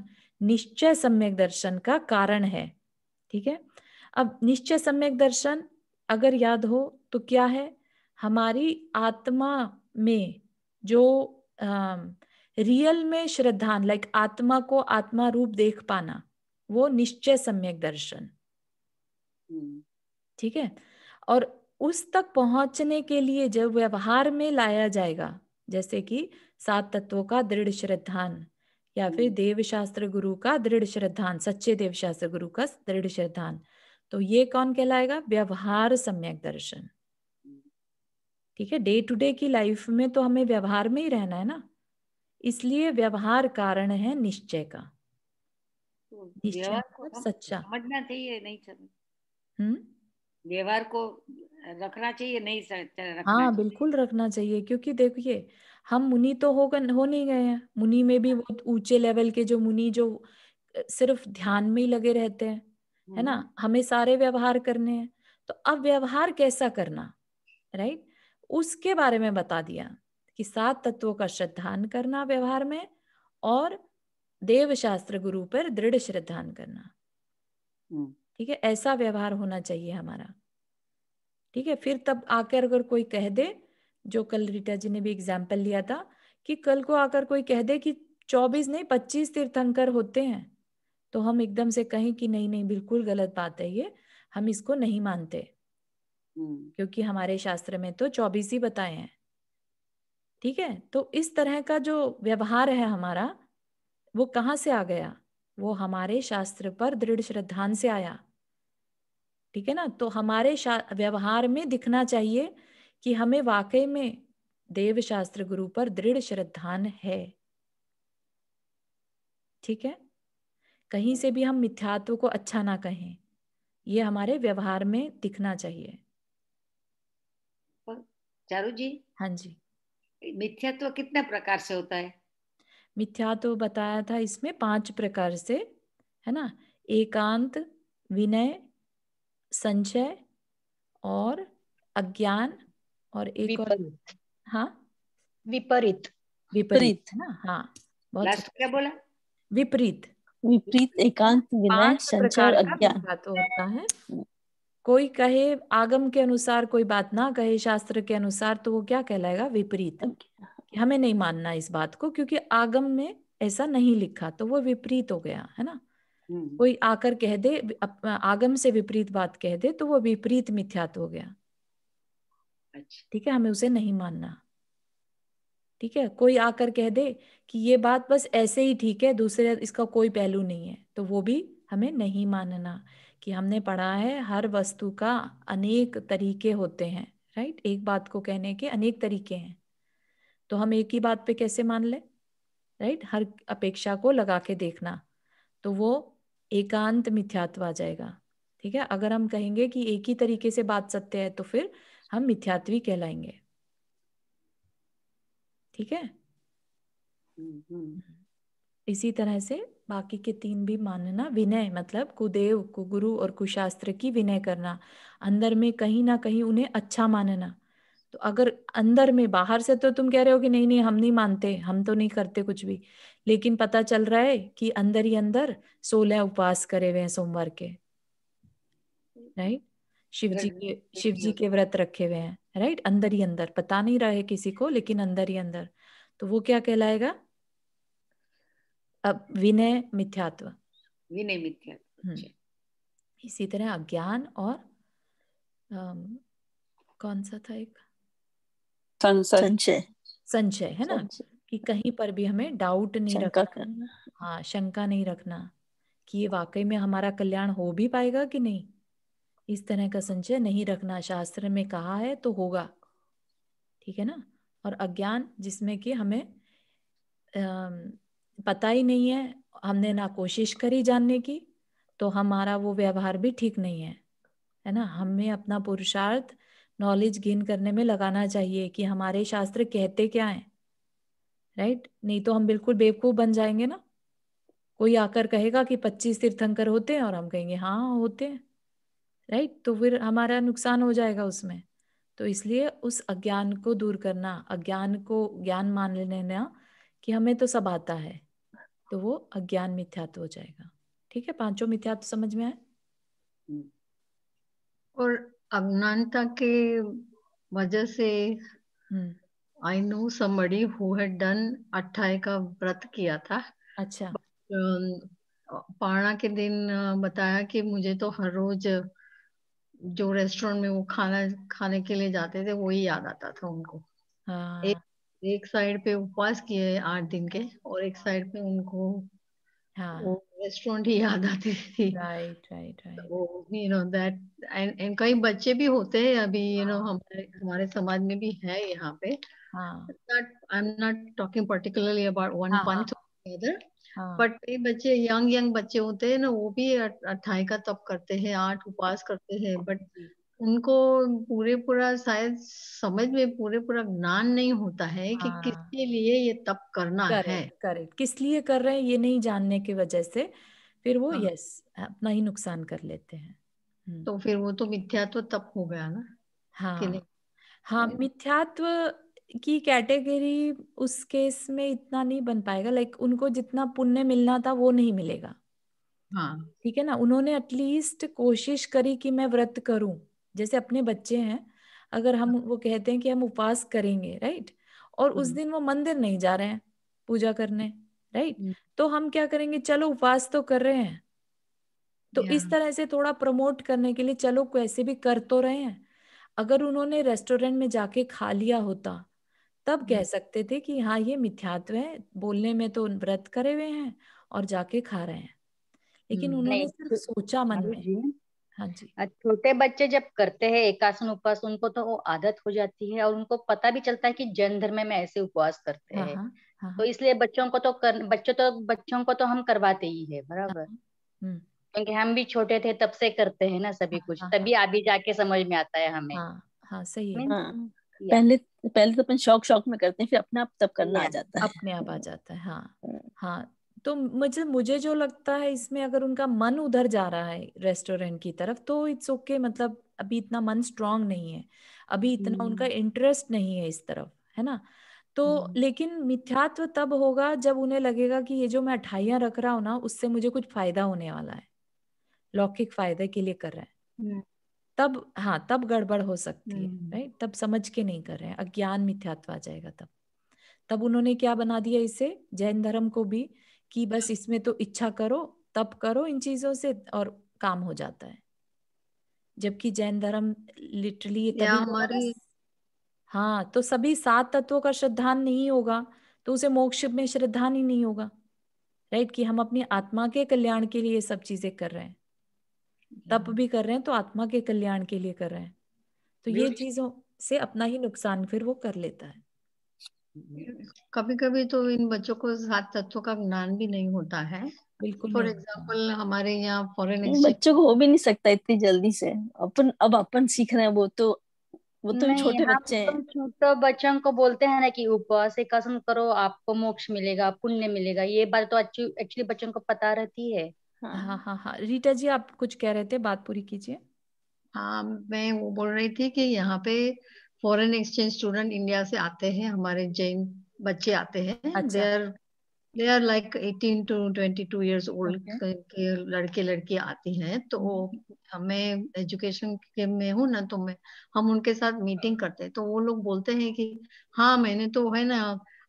निश्चय सम्यक दर्शन का कारण है ठीक है अब निश्चय सम्यक दर्शन अगर याद हो तो क्या है हमारी आत्मा में जो आ, रियल में श्रद्धान लाइक आत्मा को आत्मा रूप देख पाना वो निश्चय सम्यक दर्शन हम्म। ठीक है और उस तक पहुंचने के लिए जब व्यवहार में लाया जाएगा जैसे कि सात तत्वों का दृढ़ श्रद्धान या फिर हम्म। देव शास्त्र गुरु का दृढ़ श्रद्धान सच्चे देव शास्त्र गुरु का दृढ़ श्रद्धान तो ये कौन कहलाएगा व्यवहार सम्यक दर्शन ठीक है डे टू डे की लाइफ में तो हमें व्यवहार में ही रहना है ना इसलिए व्यवहार कारण है निश्चय का तो निश्चय मतलब सच्चा समझना चाहिए नहीं हम्म? व्यवहार को रखना चाहिए नहीं रखना हाँ बिल्कुल रखना चाहिए क्योंकि देखिए हम मुनि तो हो हो नहीं गए हैं मुनि में भी हाँ। बहुत ऊंचे लेवल के जो मुनि जो सिर्फ ध्यान में ही लगे रहते हैं है ना हम्म। हमें सारे व्यवहार करने हैं तो अब व्यवहार कैसा करना राइट उसके बारे में बता दिया कि सात तत्वों का श्रद्धान करना व्यवहार में और देव शास्त्र गुरु पर दृढ़ श्रद्धान करना हम्म। ठीक है ऐसा व्यवहार होना चाहिए हमारा ठीक है फिर तब आकर अगर कोई कह दे जो कल रीटा जी ने भी एग्जाम्पल लिया था कि कल को आकर कोई कह दे कि चौबीस नहीं पच्चीस तीर्थंकर होते हैं तो हम एकदम से कहें कि नहीं नहीं बिल्कुल गलत बात है ये हम इसको नहीं मानते हम्म। क्योंकि हमारे शास्त्र में तो चौबीस ही बताए हैं ठीक है तो इस तरह का जो व्यवहार है हमारा वो कहाँ से आ गया वो हमारे शास्त्र पर दृढ़ श्रद्धान से आया ठीक है ना तो हमारे व्यवहार में दिखना चाहिए कि हमें वाकई में देव शास्त्र गुरु पर दृढ़ श्रद्धान है ठीक है कहीं से भी हम मिथ्यात्व को अच्छा ना कहें ये हमारे व्यवहार में दिखना चाहिए चारू जी हाँ जी मिथ्यात्व कितने प्रकार से होता है मिथ्यात्व बताया था इसमें पांच प्रकार से है ना एकांत विनय संचय और अज्ञान और एक और हाँ विपरीत विपरीत है ना हाँ बहुत क्या बोला विपरीत विपरीत एकांत संचार संचय होता है कोई कहे आगम के अनुसार कोई बात ना कहे शास्त्र के अनुसार तो वो क्या कहलाएगा विपरीत हमें नहीं मानना इस बात को क्योंकि आगम में ऐसा नहीं लिखा तो वो विपरीत हो गया है ना हम्म। कोई आकर कह दे आगम से विपरीत बात कह दे तो वो विपरीत मिथ्यात हो गया अच्छा। ठीक है हमें उसे नहीं मानना ठीक है कोई आकर कह दे कि ये बात बस ऐसे ही ठीक है दूसरे इसका कोई पहलू नहीं है तो वो भी हमें नहीं मानना कि हमने पढ़ा है हर वस्तु का अनेक तरीके होते हैं राइट एक बात को कहने के अनेक तरीके हैं तो हम एक ही बात पे कैसे मान ले राइट हर अपेक्षा को लगा के देखना तो वो एकांत मिथ्यात्व आ जाएगा ठीक है अगर हम कहेंगे कि एक ही तरीके से बात सत्य है तो फिर हम मिथ्यात्वी कहलाएंगे ठीक है हम्म, हम्म। इसी तरह से बाकी के तीन भी मानना विनय मतलब कुदेव कुगुरु और कुशास्त्र की विनय करना अंदर में कहीं ना कहीं उन्हें अच्छा मानना तो अगर अंदर में बाहर से तो तुम कह रहे हो कि नहीं नहीं हम नहीं मानते हम तो नहीं करते कुछ भी लेकिन पता चल रहा है कि अंदर ही अंदर सोलह उपवास करे हुए हैं सोमवार के राइट शिव जी के शिव जी के व्रत रखे हुए हैं राइट अंदर ही अंदर पता नहीं रहा है किसी को लेकिन अंदर ही अंदर तो वो क्या कहलाएगा अब विनय मिथ्यात्व विनय मिथ्यात्व हम्म। अच्छा। इसी तरह अज्ञान और आ, कौन सा था एक संशय संशय है ना कि कहीं पर भी हमें डाउट नहीं रखना हाँ शंका नहीं रखना कि ये वाकई में हमारा कल्याण हो भी पाएगा कि नहीं इस तरह का संचय नहीं रखना शास्त्र में कहा है तो होगा ठीक है ना और अज्ञान जिसमें कि हमें पता ही नहीं है हमने ना कोशिश करी जानने की तो हमारा वो व्यवहार भी ठीक नहीं है है ना हमें अपना पुरुषार्थ नॉलेज गेन करने में लगाना चाहिए कि हमारे शास्त्र कहते क्या हैं राइट नहीं तो हम बिल्कुल बेवकूफ बन जाएंगे ना कोई आकर कहेगा कि पच्चीस तीर्थंकर होते हैं और हम कहेंगे हाँ होते हैं राइट तो फिर हमारा नुकसान हो जाएगा उसमें तो इसलिए उस अज्ञान को दूर करना अज्ञान को ज्ञान मान लेना कि हमें तो सब आता है तो वो अज्ञान मिथ्यात्व हो जाएगा ठीक है पांचों मिथ्यात्व समझ में आए और अज्ञानता के वजह से I know some who had done अट्ठाई का व्रत किया था अच्छा um, पारणा के दिन uh, बताया कि मुझे तो हर रोज जो रेस्टोरेंट में वो खाना खाने के लिए जाते थे वही याद आता था उनको हाँ। एक एक साइड पे उपवास किए आठ दिन के और एक साइड पे उनको हाँ। वो रेस्टोरेंट ही याद आती थी right right right you know that and and कई बच्चे भी होते हैं अभी यू नो हाँ। हमारे हमारे समाज में भी है यहाँ पे I am not talking particularly about one पंथ अदर हाँ। बट ये बच्चे यंग यंग बच्चे होते हैं ना वो भी अठाई का तप तो करते हैं आठ उपवास करते हैं हाँ। बट उनको पूरे पूरा शायद समझ में पूरे पूरा ज्ञान नहीं होता है कि हाँ। किसके लिए ये तप करना करे, है करेक्ट किस लिए कर रहे हैं ये नहीं जानने की वजह से फिर वो हाँ। यस अपना ही नुकसान कर लेते हैं हम्म। तो फिर वो तो मिथ्यात्व तप हो गया ना हाँ हाँ मिथ्यात्व की कैटेगरी उस केस में इतना नहीं बन पाएगा लाइक like, उनको जितना पुण्य मिलना था वो नहीं मिलेगा हाँ ठीक है ना उन्होंने एटलीस्ट कोशिश करी कि मैं व्रत करूं जैसे अपने बच्चे हैं अगर हम हाँ। वो कहते हैं कि हम उपवास करेंगे राइट और उस हाँ। दिन वो मंदिर नहीं जा रहे हैं पूजा करने राइट हाँ। तो हम क्या करेंगे चलो उपवास तो कर रहे हैं तो इस तरह से थोड़ा प्रमोट करने के लिए चलो कैसे भी कर तो रहे हैं अगर उन्होंने रेस्टोरेंट में जाके खा लिया होता तब कह हम्म। सकते थे कि हाँ ये मिथ्यात्व है बोलने में तो व्रत करे हुए हैं और जाके खा रहे हैं लेकिन हम्म, उन्होंने सिर्फ तो सोचा मन में हाँ जी छोटे बच्चे जब करते हैं एकासन उपवास उनको तो वो आदत हो जाती है और उनको पता भी चलता है कि जैन धर्म में ऐसे उपवास करते हाँ, हैं हाँ, हाँ, तो इसलिए बच्चों को तो कर, बच्चों तो बच्चों को तो हम करवाते ही है बराबर हम्म। क्योंकि हम भी छोटे थे तब से करते हैं ना सभी कुछ तभी अभी जाके समझ में आता है हमें हाँ, हाँ, सही है पहले पहले तो अपन शौक शौक में करते हैं फिर अपने आप तब करना आ जाता है अपने आप आ जाता है हाँ, हाँ हाँ तो मुझे मुझे जो लगता है इसमें अगर उनका मन उधर जा रहा है रेस्टोरेंट की तरफ तो इट्स ओके okay, मतलब अभी इतना मन स्ट्रांग नहीं है अभी इतना उनका इंटरेस्ट हम्म। नहीं है इस तरफ है ना तो हम्म। लेकिन मिथ्यात्व तब होगा जब उन्हें लगेगा कि ये जो मैं अठाइयां रख रहा हूँ ना उससे मुझे कुछ फायदा होने वाला है लौकिक फायदे के लिए कर रहा है हम्म। तब हाँ तब गड़बड़ हो सकती है राइट हम्म। तब समझ के नहीं कर रहे हैं अज्ञान मिथ्यात्व आ जाएगा तब तब उन्होंने क्या बना दिया इसे जैन धर्म को भी कि बस इसमें तो इच्छा करो तप करो इन चीजों से और काम हो जाता है जबकि जैन धर्म लिटरली हमारी हाँ तो सभी सात तत्वों का श्रद्धान नहीं होगा तो उसे मोक्ष में श्रद्धान ही नहीं होगा राइट कि हम अपनी आत्मा के कल्याण के लिए सब चीजें कर रहे हैं तप हम्म। भी कर रहे हैं तो आत्मा के कल्याण के लिए कर रहे हैं तो ये चीजों से अपना ही नुकसान फिर वो कर लेता है कभी कभी तो इन बच्चों को सात तत्वों का ज्ञान भी नहीं होता है बिल्कुल फॉर एग्जाम्पल हमारे यहाँ फॉरेन बच्चों को हो भी नहीं सकता इतनी जल्दी से अपन अब अपन सीख रहे हैं वो तो वो तो छोटे बच्चे हैं तो छोटे बच्चों को बोलते हैं ना कि ऊपर से कसम करो आपको मोक्ष मिलेगा पुण्य मिलेगा ये बात तो एक्चुअली बच्चों को पता रहती है हाँ।, हाँ, हाँ, हाँ रीटा जी आप कुछ कह रहे थे बात पूरी कीजिए हाँ मैं वो बोल रही थी कि यहाँ पे फॉरेन एक्सचेंज स्टूडेंट इंडिया से आते हैं हमारे जैन बच्चे आते हैं they are they are like 18 to 22 years old के लड़के लड़की आती हैं तो हमें हम्म। एजुकेशन के में हूँ ना तो मैं हम उनके साथ मीटिंग करते हैं तो वो लोग बोलते हैं कि हाँ मैंने तो है ना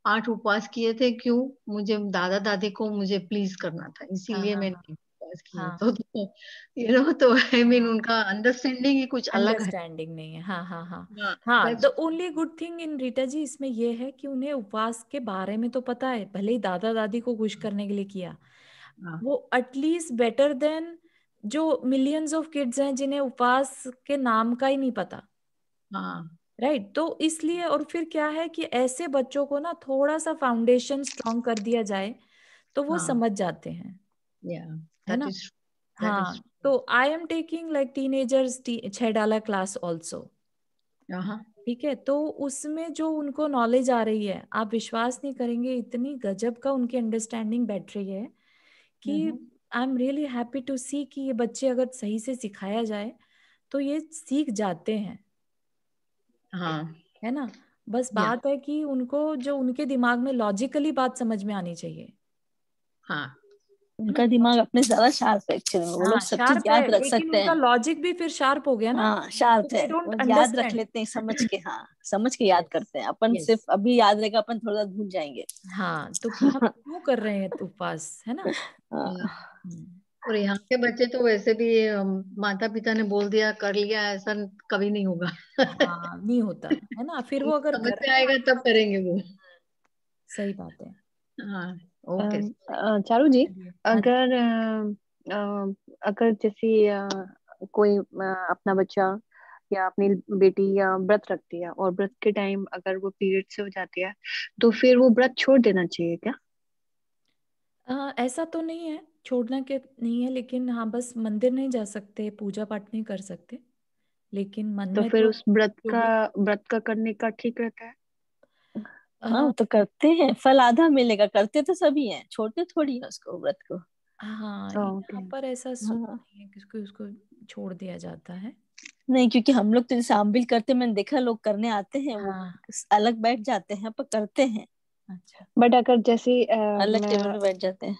आठ उपवास किए थे क्यों मुझे दादा दादी को मुझे प्लीज करना था इसीलिए हाँ, हाँ, मैंने हाँ। उपवास किया हाँ, तो, तो यू नो तो आई मीन उनका अंडरस्टैंडिंग ही कुछ अलग अंडरस्टैंडिंग नहीं है हाँ हाँ हाँ हाँ the only good thing in Rita ji इसमें ये है कि उन्हें उपवास के बारे में तो पता है भले ही दादा दादी को खुश करने के लिए किया वो एटलीस्ट बेटर देन जो मिलियंस ऑफ किड्स हैं जिन्हें उपवास के नाम का ही नहीं पता हाँ राइट right? तो इसलिए और फिर क्या है कि ऐसे बच्चों को ना थोड़ा सा फाउंडेशन स्ट्रॉन्ग कर दिया जाए तो वो हाँ. समझ जाते हैं yeah, है ना is, हाँ तो I am taking like teenagers छह डाला क्लास ऑल्सो ठीक है तो उसमें जो उनको नॉलेज आ रही है आप विश्वास नहीं करेंगे इतनी गजब का उनकी अंडरस्टैंडिंग बैठ रही है कि I am really happy to see कि ये बच्चे अगर सही से सिखाया जाए तो ये सीख जाते हैं हाँ है ना बस बात है कि उनको जो उनके दिमाग में लॉजिकली बात समझ में आनी चाहिए हाँ उनका दिमाग अपने ज्यादा शार्प है एक्चुअली वो लोग हाँ, सब चीज याद रख सकते हैं लॉजिक भी फिर शार्प हो गया ना हाँ शार्प तो है याद रख लेते हैं समझ [LAUGHS] के हाँ समझ के याद करते हैं अपन yes. सिर्फ अभी याद रहेगा अपन थोड़ा भूल जाएंगे हाँ तो [LAUGHS] क्यों कर रहे हैं उपवास है ना हाँ। हम्म। और यहाँ के बच्चे तो वैसे भी माता पिता ने बोल दिया कर लिया ऐसा कभी नहीं होगा हाँ, नहीं होता है ना फिर [LAUGHS] वो अगर समझ आएगा तब करेंगे वो सही बात है हाँ, ओके चारू जी हाँ अगर अगर जैसे कोई अपना बच्चा या अपनी बेटी या व्रत रखती है और व्रत के टाइम अगर वो पीरियड से हो जाती है तो फिर वो व्रत छोड़ देना चाहिए क्या आ, ऐसा तो नहीं है छोड़ना के नहीं है लेकिन हाँ बस मंदिर नहीं जा सकते पूजा पाठ नहीं कर सकते लेकिन मन तो में फिर तो उस व्रत का व्रत का करने का ठीक रहता है हाँ तो करते हैं फल आधा मिलेगा करते तो सभी हैं छोड़ते थोड़ी है उसको व्रत को हाँ तो, यहाँ पर ऐसा सुन हाँ। है कि उसको छोड़ दिया जाता है नहीं क्योंकि हम लोग तो जैसे आम्बिल करते मैंने देखा लोग करने आते हैं हाँ। वो अलग बैठ जाते हैं पर करते हैं अच्छा बट अगर जैसे अलग टेबल में बैठ जाते हैं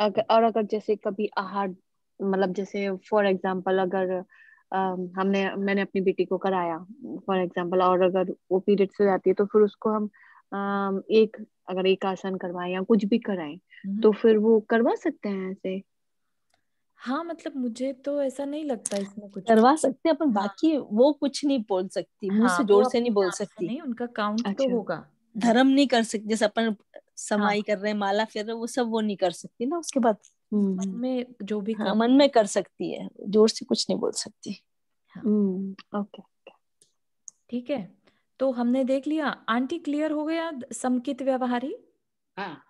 अगर और अगर जैसे कभी आहार मतलब जैसे फॉर एग्जाम्पल अगर आ, हमने मैंने अपनी बेटी को कराया फॉर एग्जाम्पल और अगर वो पीरियड से जाती है तो फिर उसको हम आ, एक अगर एक आसन करवाए या कुछ भी कराएं हम्म। तो फिर वो करवा सकते हैं ऐसे हाँ मतलब मुझे तो ऐसा नहीं लगता इसमें कुछ करवा सकते अपन हाँ. बाकी वो कुछ नहीं बोल सकती मुंह हाँ, से जोर से नहीं बोल सकती नहीं उनका काउंट तो अच्छा। तो होगा धर्म नहीं कर सकते जैसे अपन हाँ। समाई हाँ. कर रहे हैं माला फेर रहे वो सब वो नहीं कर सकती ना उसके बाद हम्म। मन में जो भी हाँ, मन में कर सकती है जोर से कुछ नहीं बोल सकती हाँ। हम्म, ओके ठीक है तो हमने देख लिया आंटी क्लियर हो गया समकित व्यवहार ही हाँ,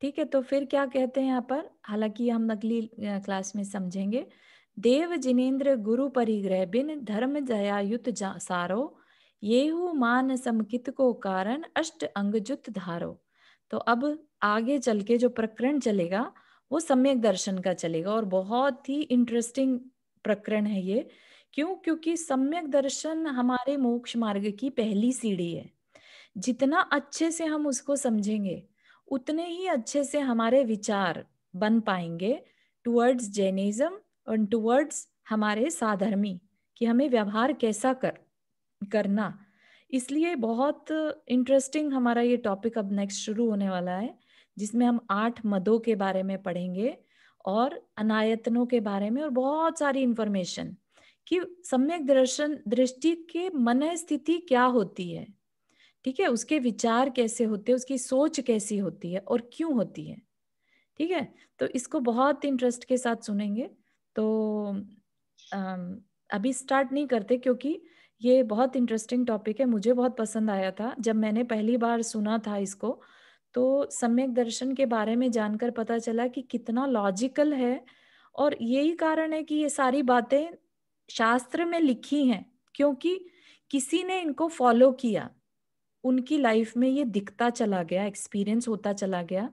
ठीक है तो फिर क्या कहते हैं यहाँ पर हालांकि हम अगली क्लास में समझेंगे देव जिनेन्द्र गुरु परिग्रह बिन धर्म जया दयायुत सारो येहु मान समकित को कारण अष्ट अंगजुत धारो तो अब आगे चल के जो प्रकरण चलेगा वो सम्यक दर्शन का चलेगा और बहुत ही इंटरेस्टिंग प्रकरण है ये क्यों क्योंकि सम्यक दर्शन हमारे मोक्ष मार्ग की पहली सीढ़ी है जितना अच्छे से हम उसको समझेंगे उतने ही अच्छे से हमारे विचार बन पाएंगे टुवर्ड्स जैनिज्म और टुवर्ड्स हमारे साधर्मी कि हमें व्यवहार कैसा कर करना इसलिए बहुत इंटरेस्टिंग हमारा ये टॉपिक अब नेक्स्ट शुरू होने वाला है जिसमें हम आठ मदों के बारे में पढ़ेंगे और अनायतनों के बारे में और बहुत सारी इंफॉर्मेशन कि सम्यक दर्शन दृष्टि के मन स्थिति क्या होती है ठीक है उसके विचार कैसे होते हैं उसकी सोच कैसी होती है और क्यों होती है ठीक है तो इसको बहुत इंटरेस्ट के साथ सुनेंगे तो अभी स्टार्ट नहीं करते क्योंकि ये बहुत इंटरेस्टिंग टॉपिक है मुझे बहुत पसंद आया था जब मैंने पहली बार सुना था इसको तो सम्यक दर्शन के बारे में जानकर पता चला कि कितना लॉजिकल है और यही कारण है कि ये सारी बातें शास्त्र में लिखी हैं क्योंकि किसी ने इनको फॉलो किया उनकी लाइफ में ये दिखता चला गया एक्सपीरियंस होता चला गया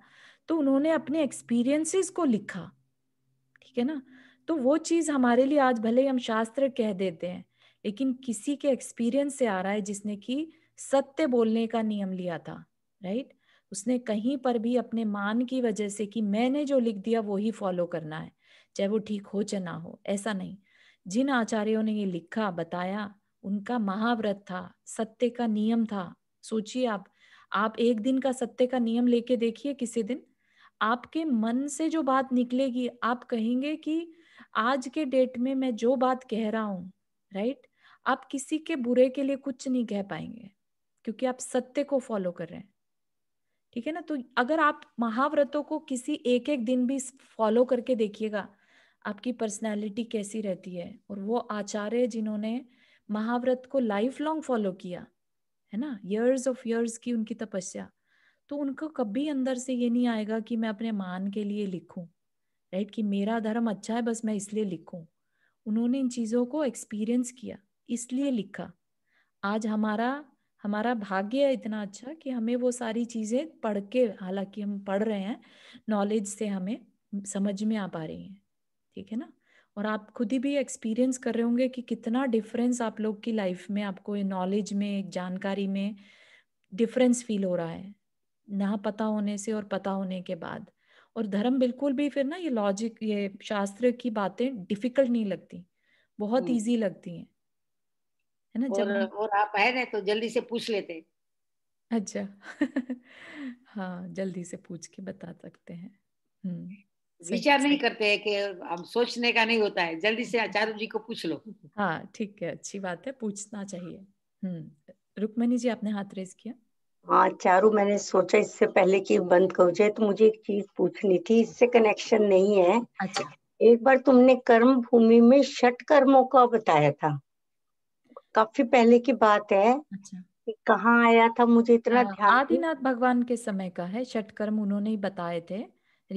तो उन्होंने अपने एक्सपीरियंसेस को लिखा ठीक है ना तो वो चीज़ हमारे लिए आज भले ही हम शास्त्र कह देते हैं लेकिन किसी के एक्सपीरियंस से आ रहा है जिसने कि सत्य बोलने का नियम लिया था राइट उसने कहीं पर भी अपने मान की वजह से कि मैंने जो लिख दिया वो ही फॉलो करना है चाहे वो ठीक हो चाहे ना हो ऐसा नहीं जिन आचार्यों ने ये लिखा बताया उनका महाव्रत था सत्य का नियम था सोचिए आप आप एक दिन का सत्य का नियम लेके देखिए किसी दिन आपके मन से जो बात निकलेगी आप कहेंगे कि आज के डेट में मैं जो बात कह रहा हूँ राइट आप किसी के बुरे के लिए कुछ नहीं कह पाएंगे क्योंकि आप सत्य को फॉलो कर रहे हैं ठीक है ना तो अगर आप महाव्रतों को किसी एक एक दिन भी फॉलो करके देखिएगा आपकी पर्सनैलिटी कैसी रहती है और वो आचार्य जिन्होंने महाव्रत को लाइफ लॉन्ग फॉलो किया है ना यर्स ऑफ यर्स की उनकी तपस्या तो उनको कभी अंदर से ये नहीं आएगा कि मैं अपने मान के लिए लिखूं राइट कि मेरा धर्म अच्छा है बस मैं इसलिए लिखूं उन्होंने इन चीज़ों को एक्सपीरियंस किया इसलिए लिखा आज हमारा हमारा भाग्य है इतना अच्छा कि हमें वो सारी चीजें पढ़ के हालांकि हम पढ़ रहे हैं नॉलेज से हमें समझ में आ पा रही हैं ठीक है ना और आप खुद ही भी एक्सपीरियंस कर रहे होंगे कि कितना डिफरेंस आप लोग की लाइफ में आपको नॉलेज में जानकारी में डिफरेंस फील हो रहा है ना पता होने से और पता होने के बाद और धर्म बिल्कुल भी फिर ना ये लॉजिक ये शास्त्र की बातें डिफिकल्ट नहीं लगती बहुत ईजी हम्म। लगती हैं है ना और, जब और आप आए ना तो जल्दी से पूछ लेते अच्छा [LAUGHS] हाँ जल्दी से पूछ के बता सकते हैं हम्म, विचार नहीं करते हैं कि हम सोचने का नहीं होता है जल्दी से आचार्य जी को पूछ लो हाँ ठीक है अच्छी बात है पूछना चाहिए हम्म रुक्मणी जी आपने हाथ रेस किया हाँ चारू मैंने सोचा इससे पहले कि बंद कर जाए तो मुझे एक चीज पूछनी थी इससे कनेक्शन नहीं है अच्छा एक बार तुमने कर्म भूमि में षट कर्मों का बताया था काफी पहले की बात है अच्छा कहाँ आया था मुझे इतना हाँ, ध्यान आदिनाथ भगवान के समय का है षटकर्म उन्होंने ही बताए थे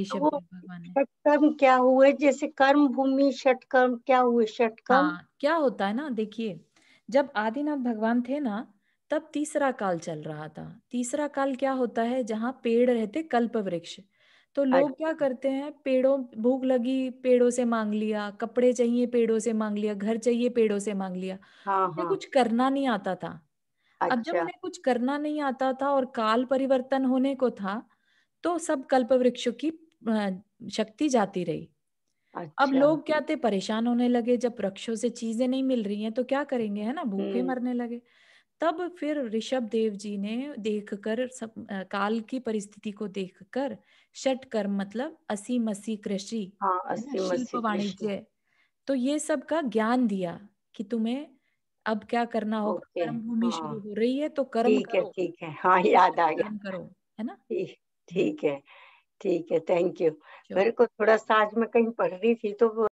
ऋषभ भगवान क्या हुए जैसे कर्म भूमि षटकर्म क्या हुए षटकर्म हाँ, क्या होता है ना देखिए जब आदिनाथ भगवान थे ना तब तीसरा काल चल रहा था तीसरा काल क्या होता है जहाँ पेड़ रहते कल्प वृक्ष तो लोग क्या करते हैं पेड़ों भूख लगी पेड़ों से मांग लिया कपड़े चाहिए पेड़ों से मांग लिया घर चाहिए पेड़ों से मांग लिया हाँ, उन्हें हाँ. कुछ करना नहीं आता था अच्छा. अब जब अच्छा। उन्हें कुछ करना नहीं आता था और काल परिवर्तन होने को था तो सब कल्प वृक्षों की शक्ति जाती रही अच्छा। अब लोग क्या थे परेशान होने लगे जब वृक्षों से चीजें नहीं मिल रही हैं तो क्या करेंगे है ना भूखे हम्म। मरने लगे तब फिर ऋषभ देव जी ने देखकर सब काल की परिस्थिति को देखकर षट कर्म मतलब असी मसी कृषि हाँ, शिल्प वाणिज्य तो ये सब का ज्ञान दिया कि तुम्हें अब क्या करना होगा okay, कर्म भूमि हाँ, शुरू हो रही है तो कर्म ठीक है ठीक है हाँ याद आ गया करो है ना ठीक है ठीक है थैंक यू मेरे को थोड़ा सा आज मैं कहीं पढ़ रही थी तो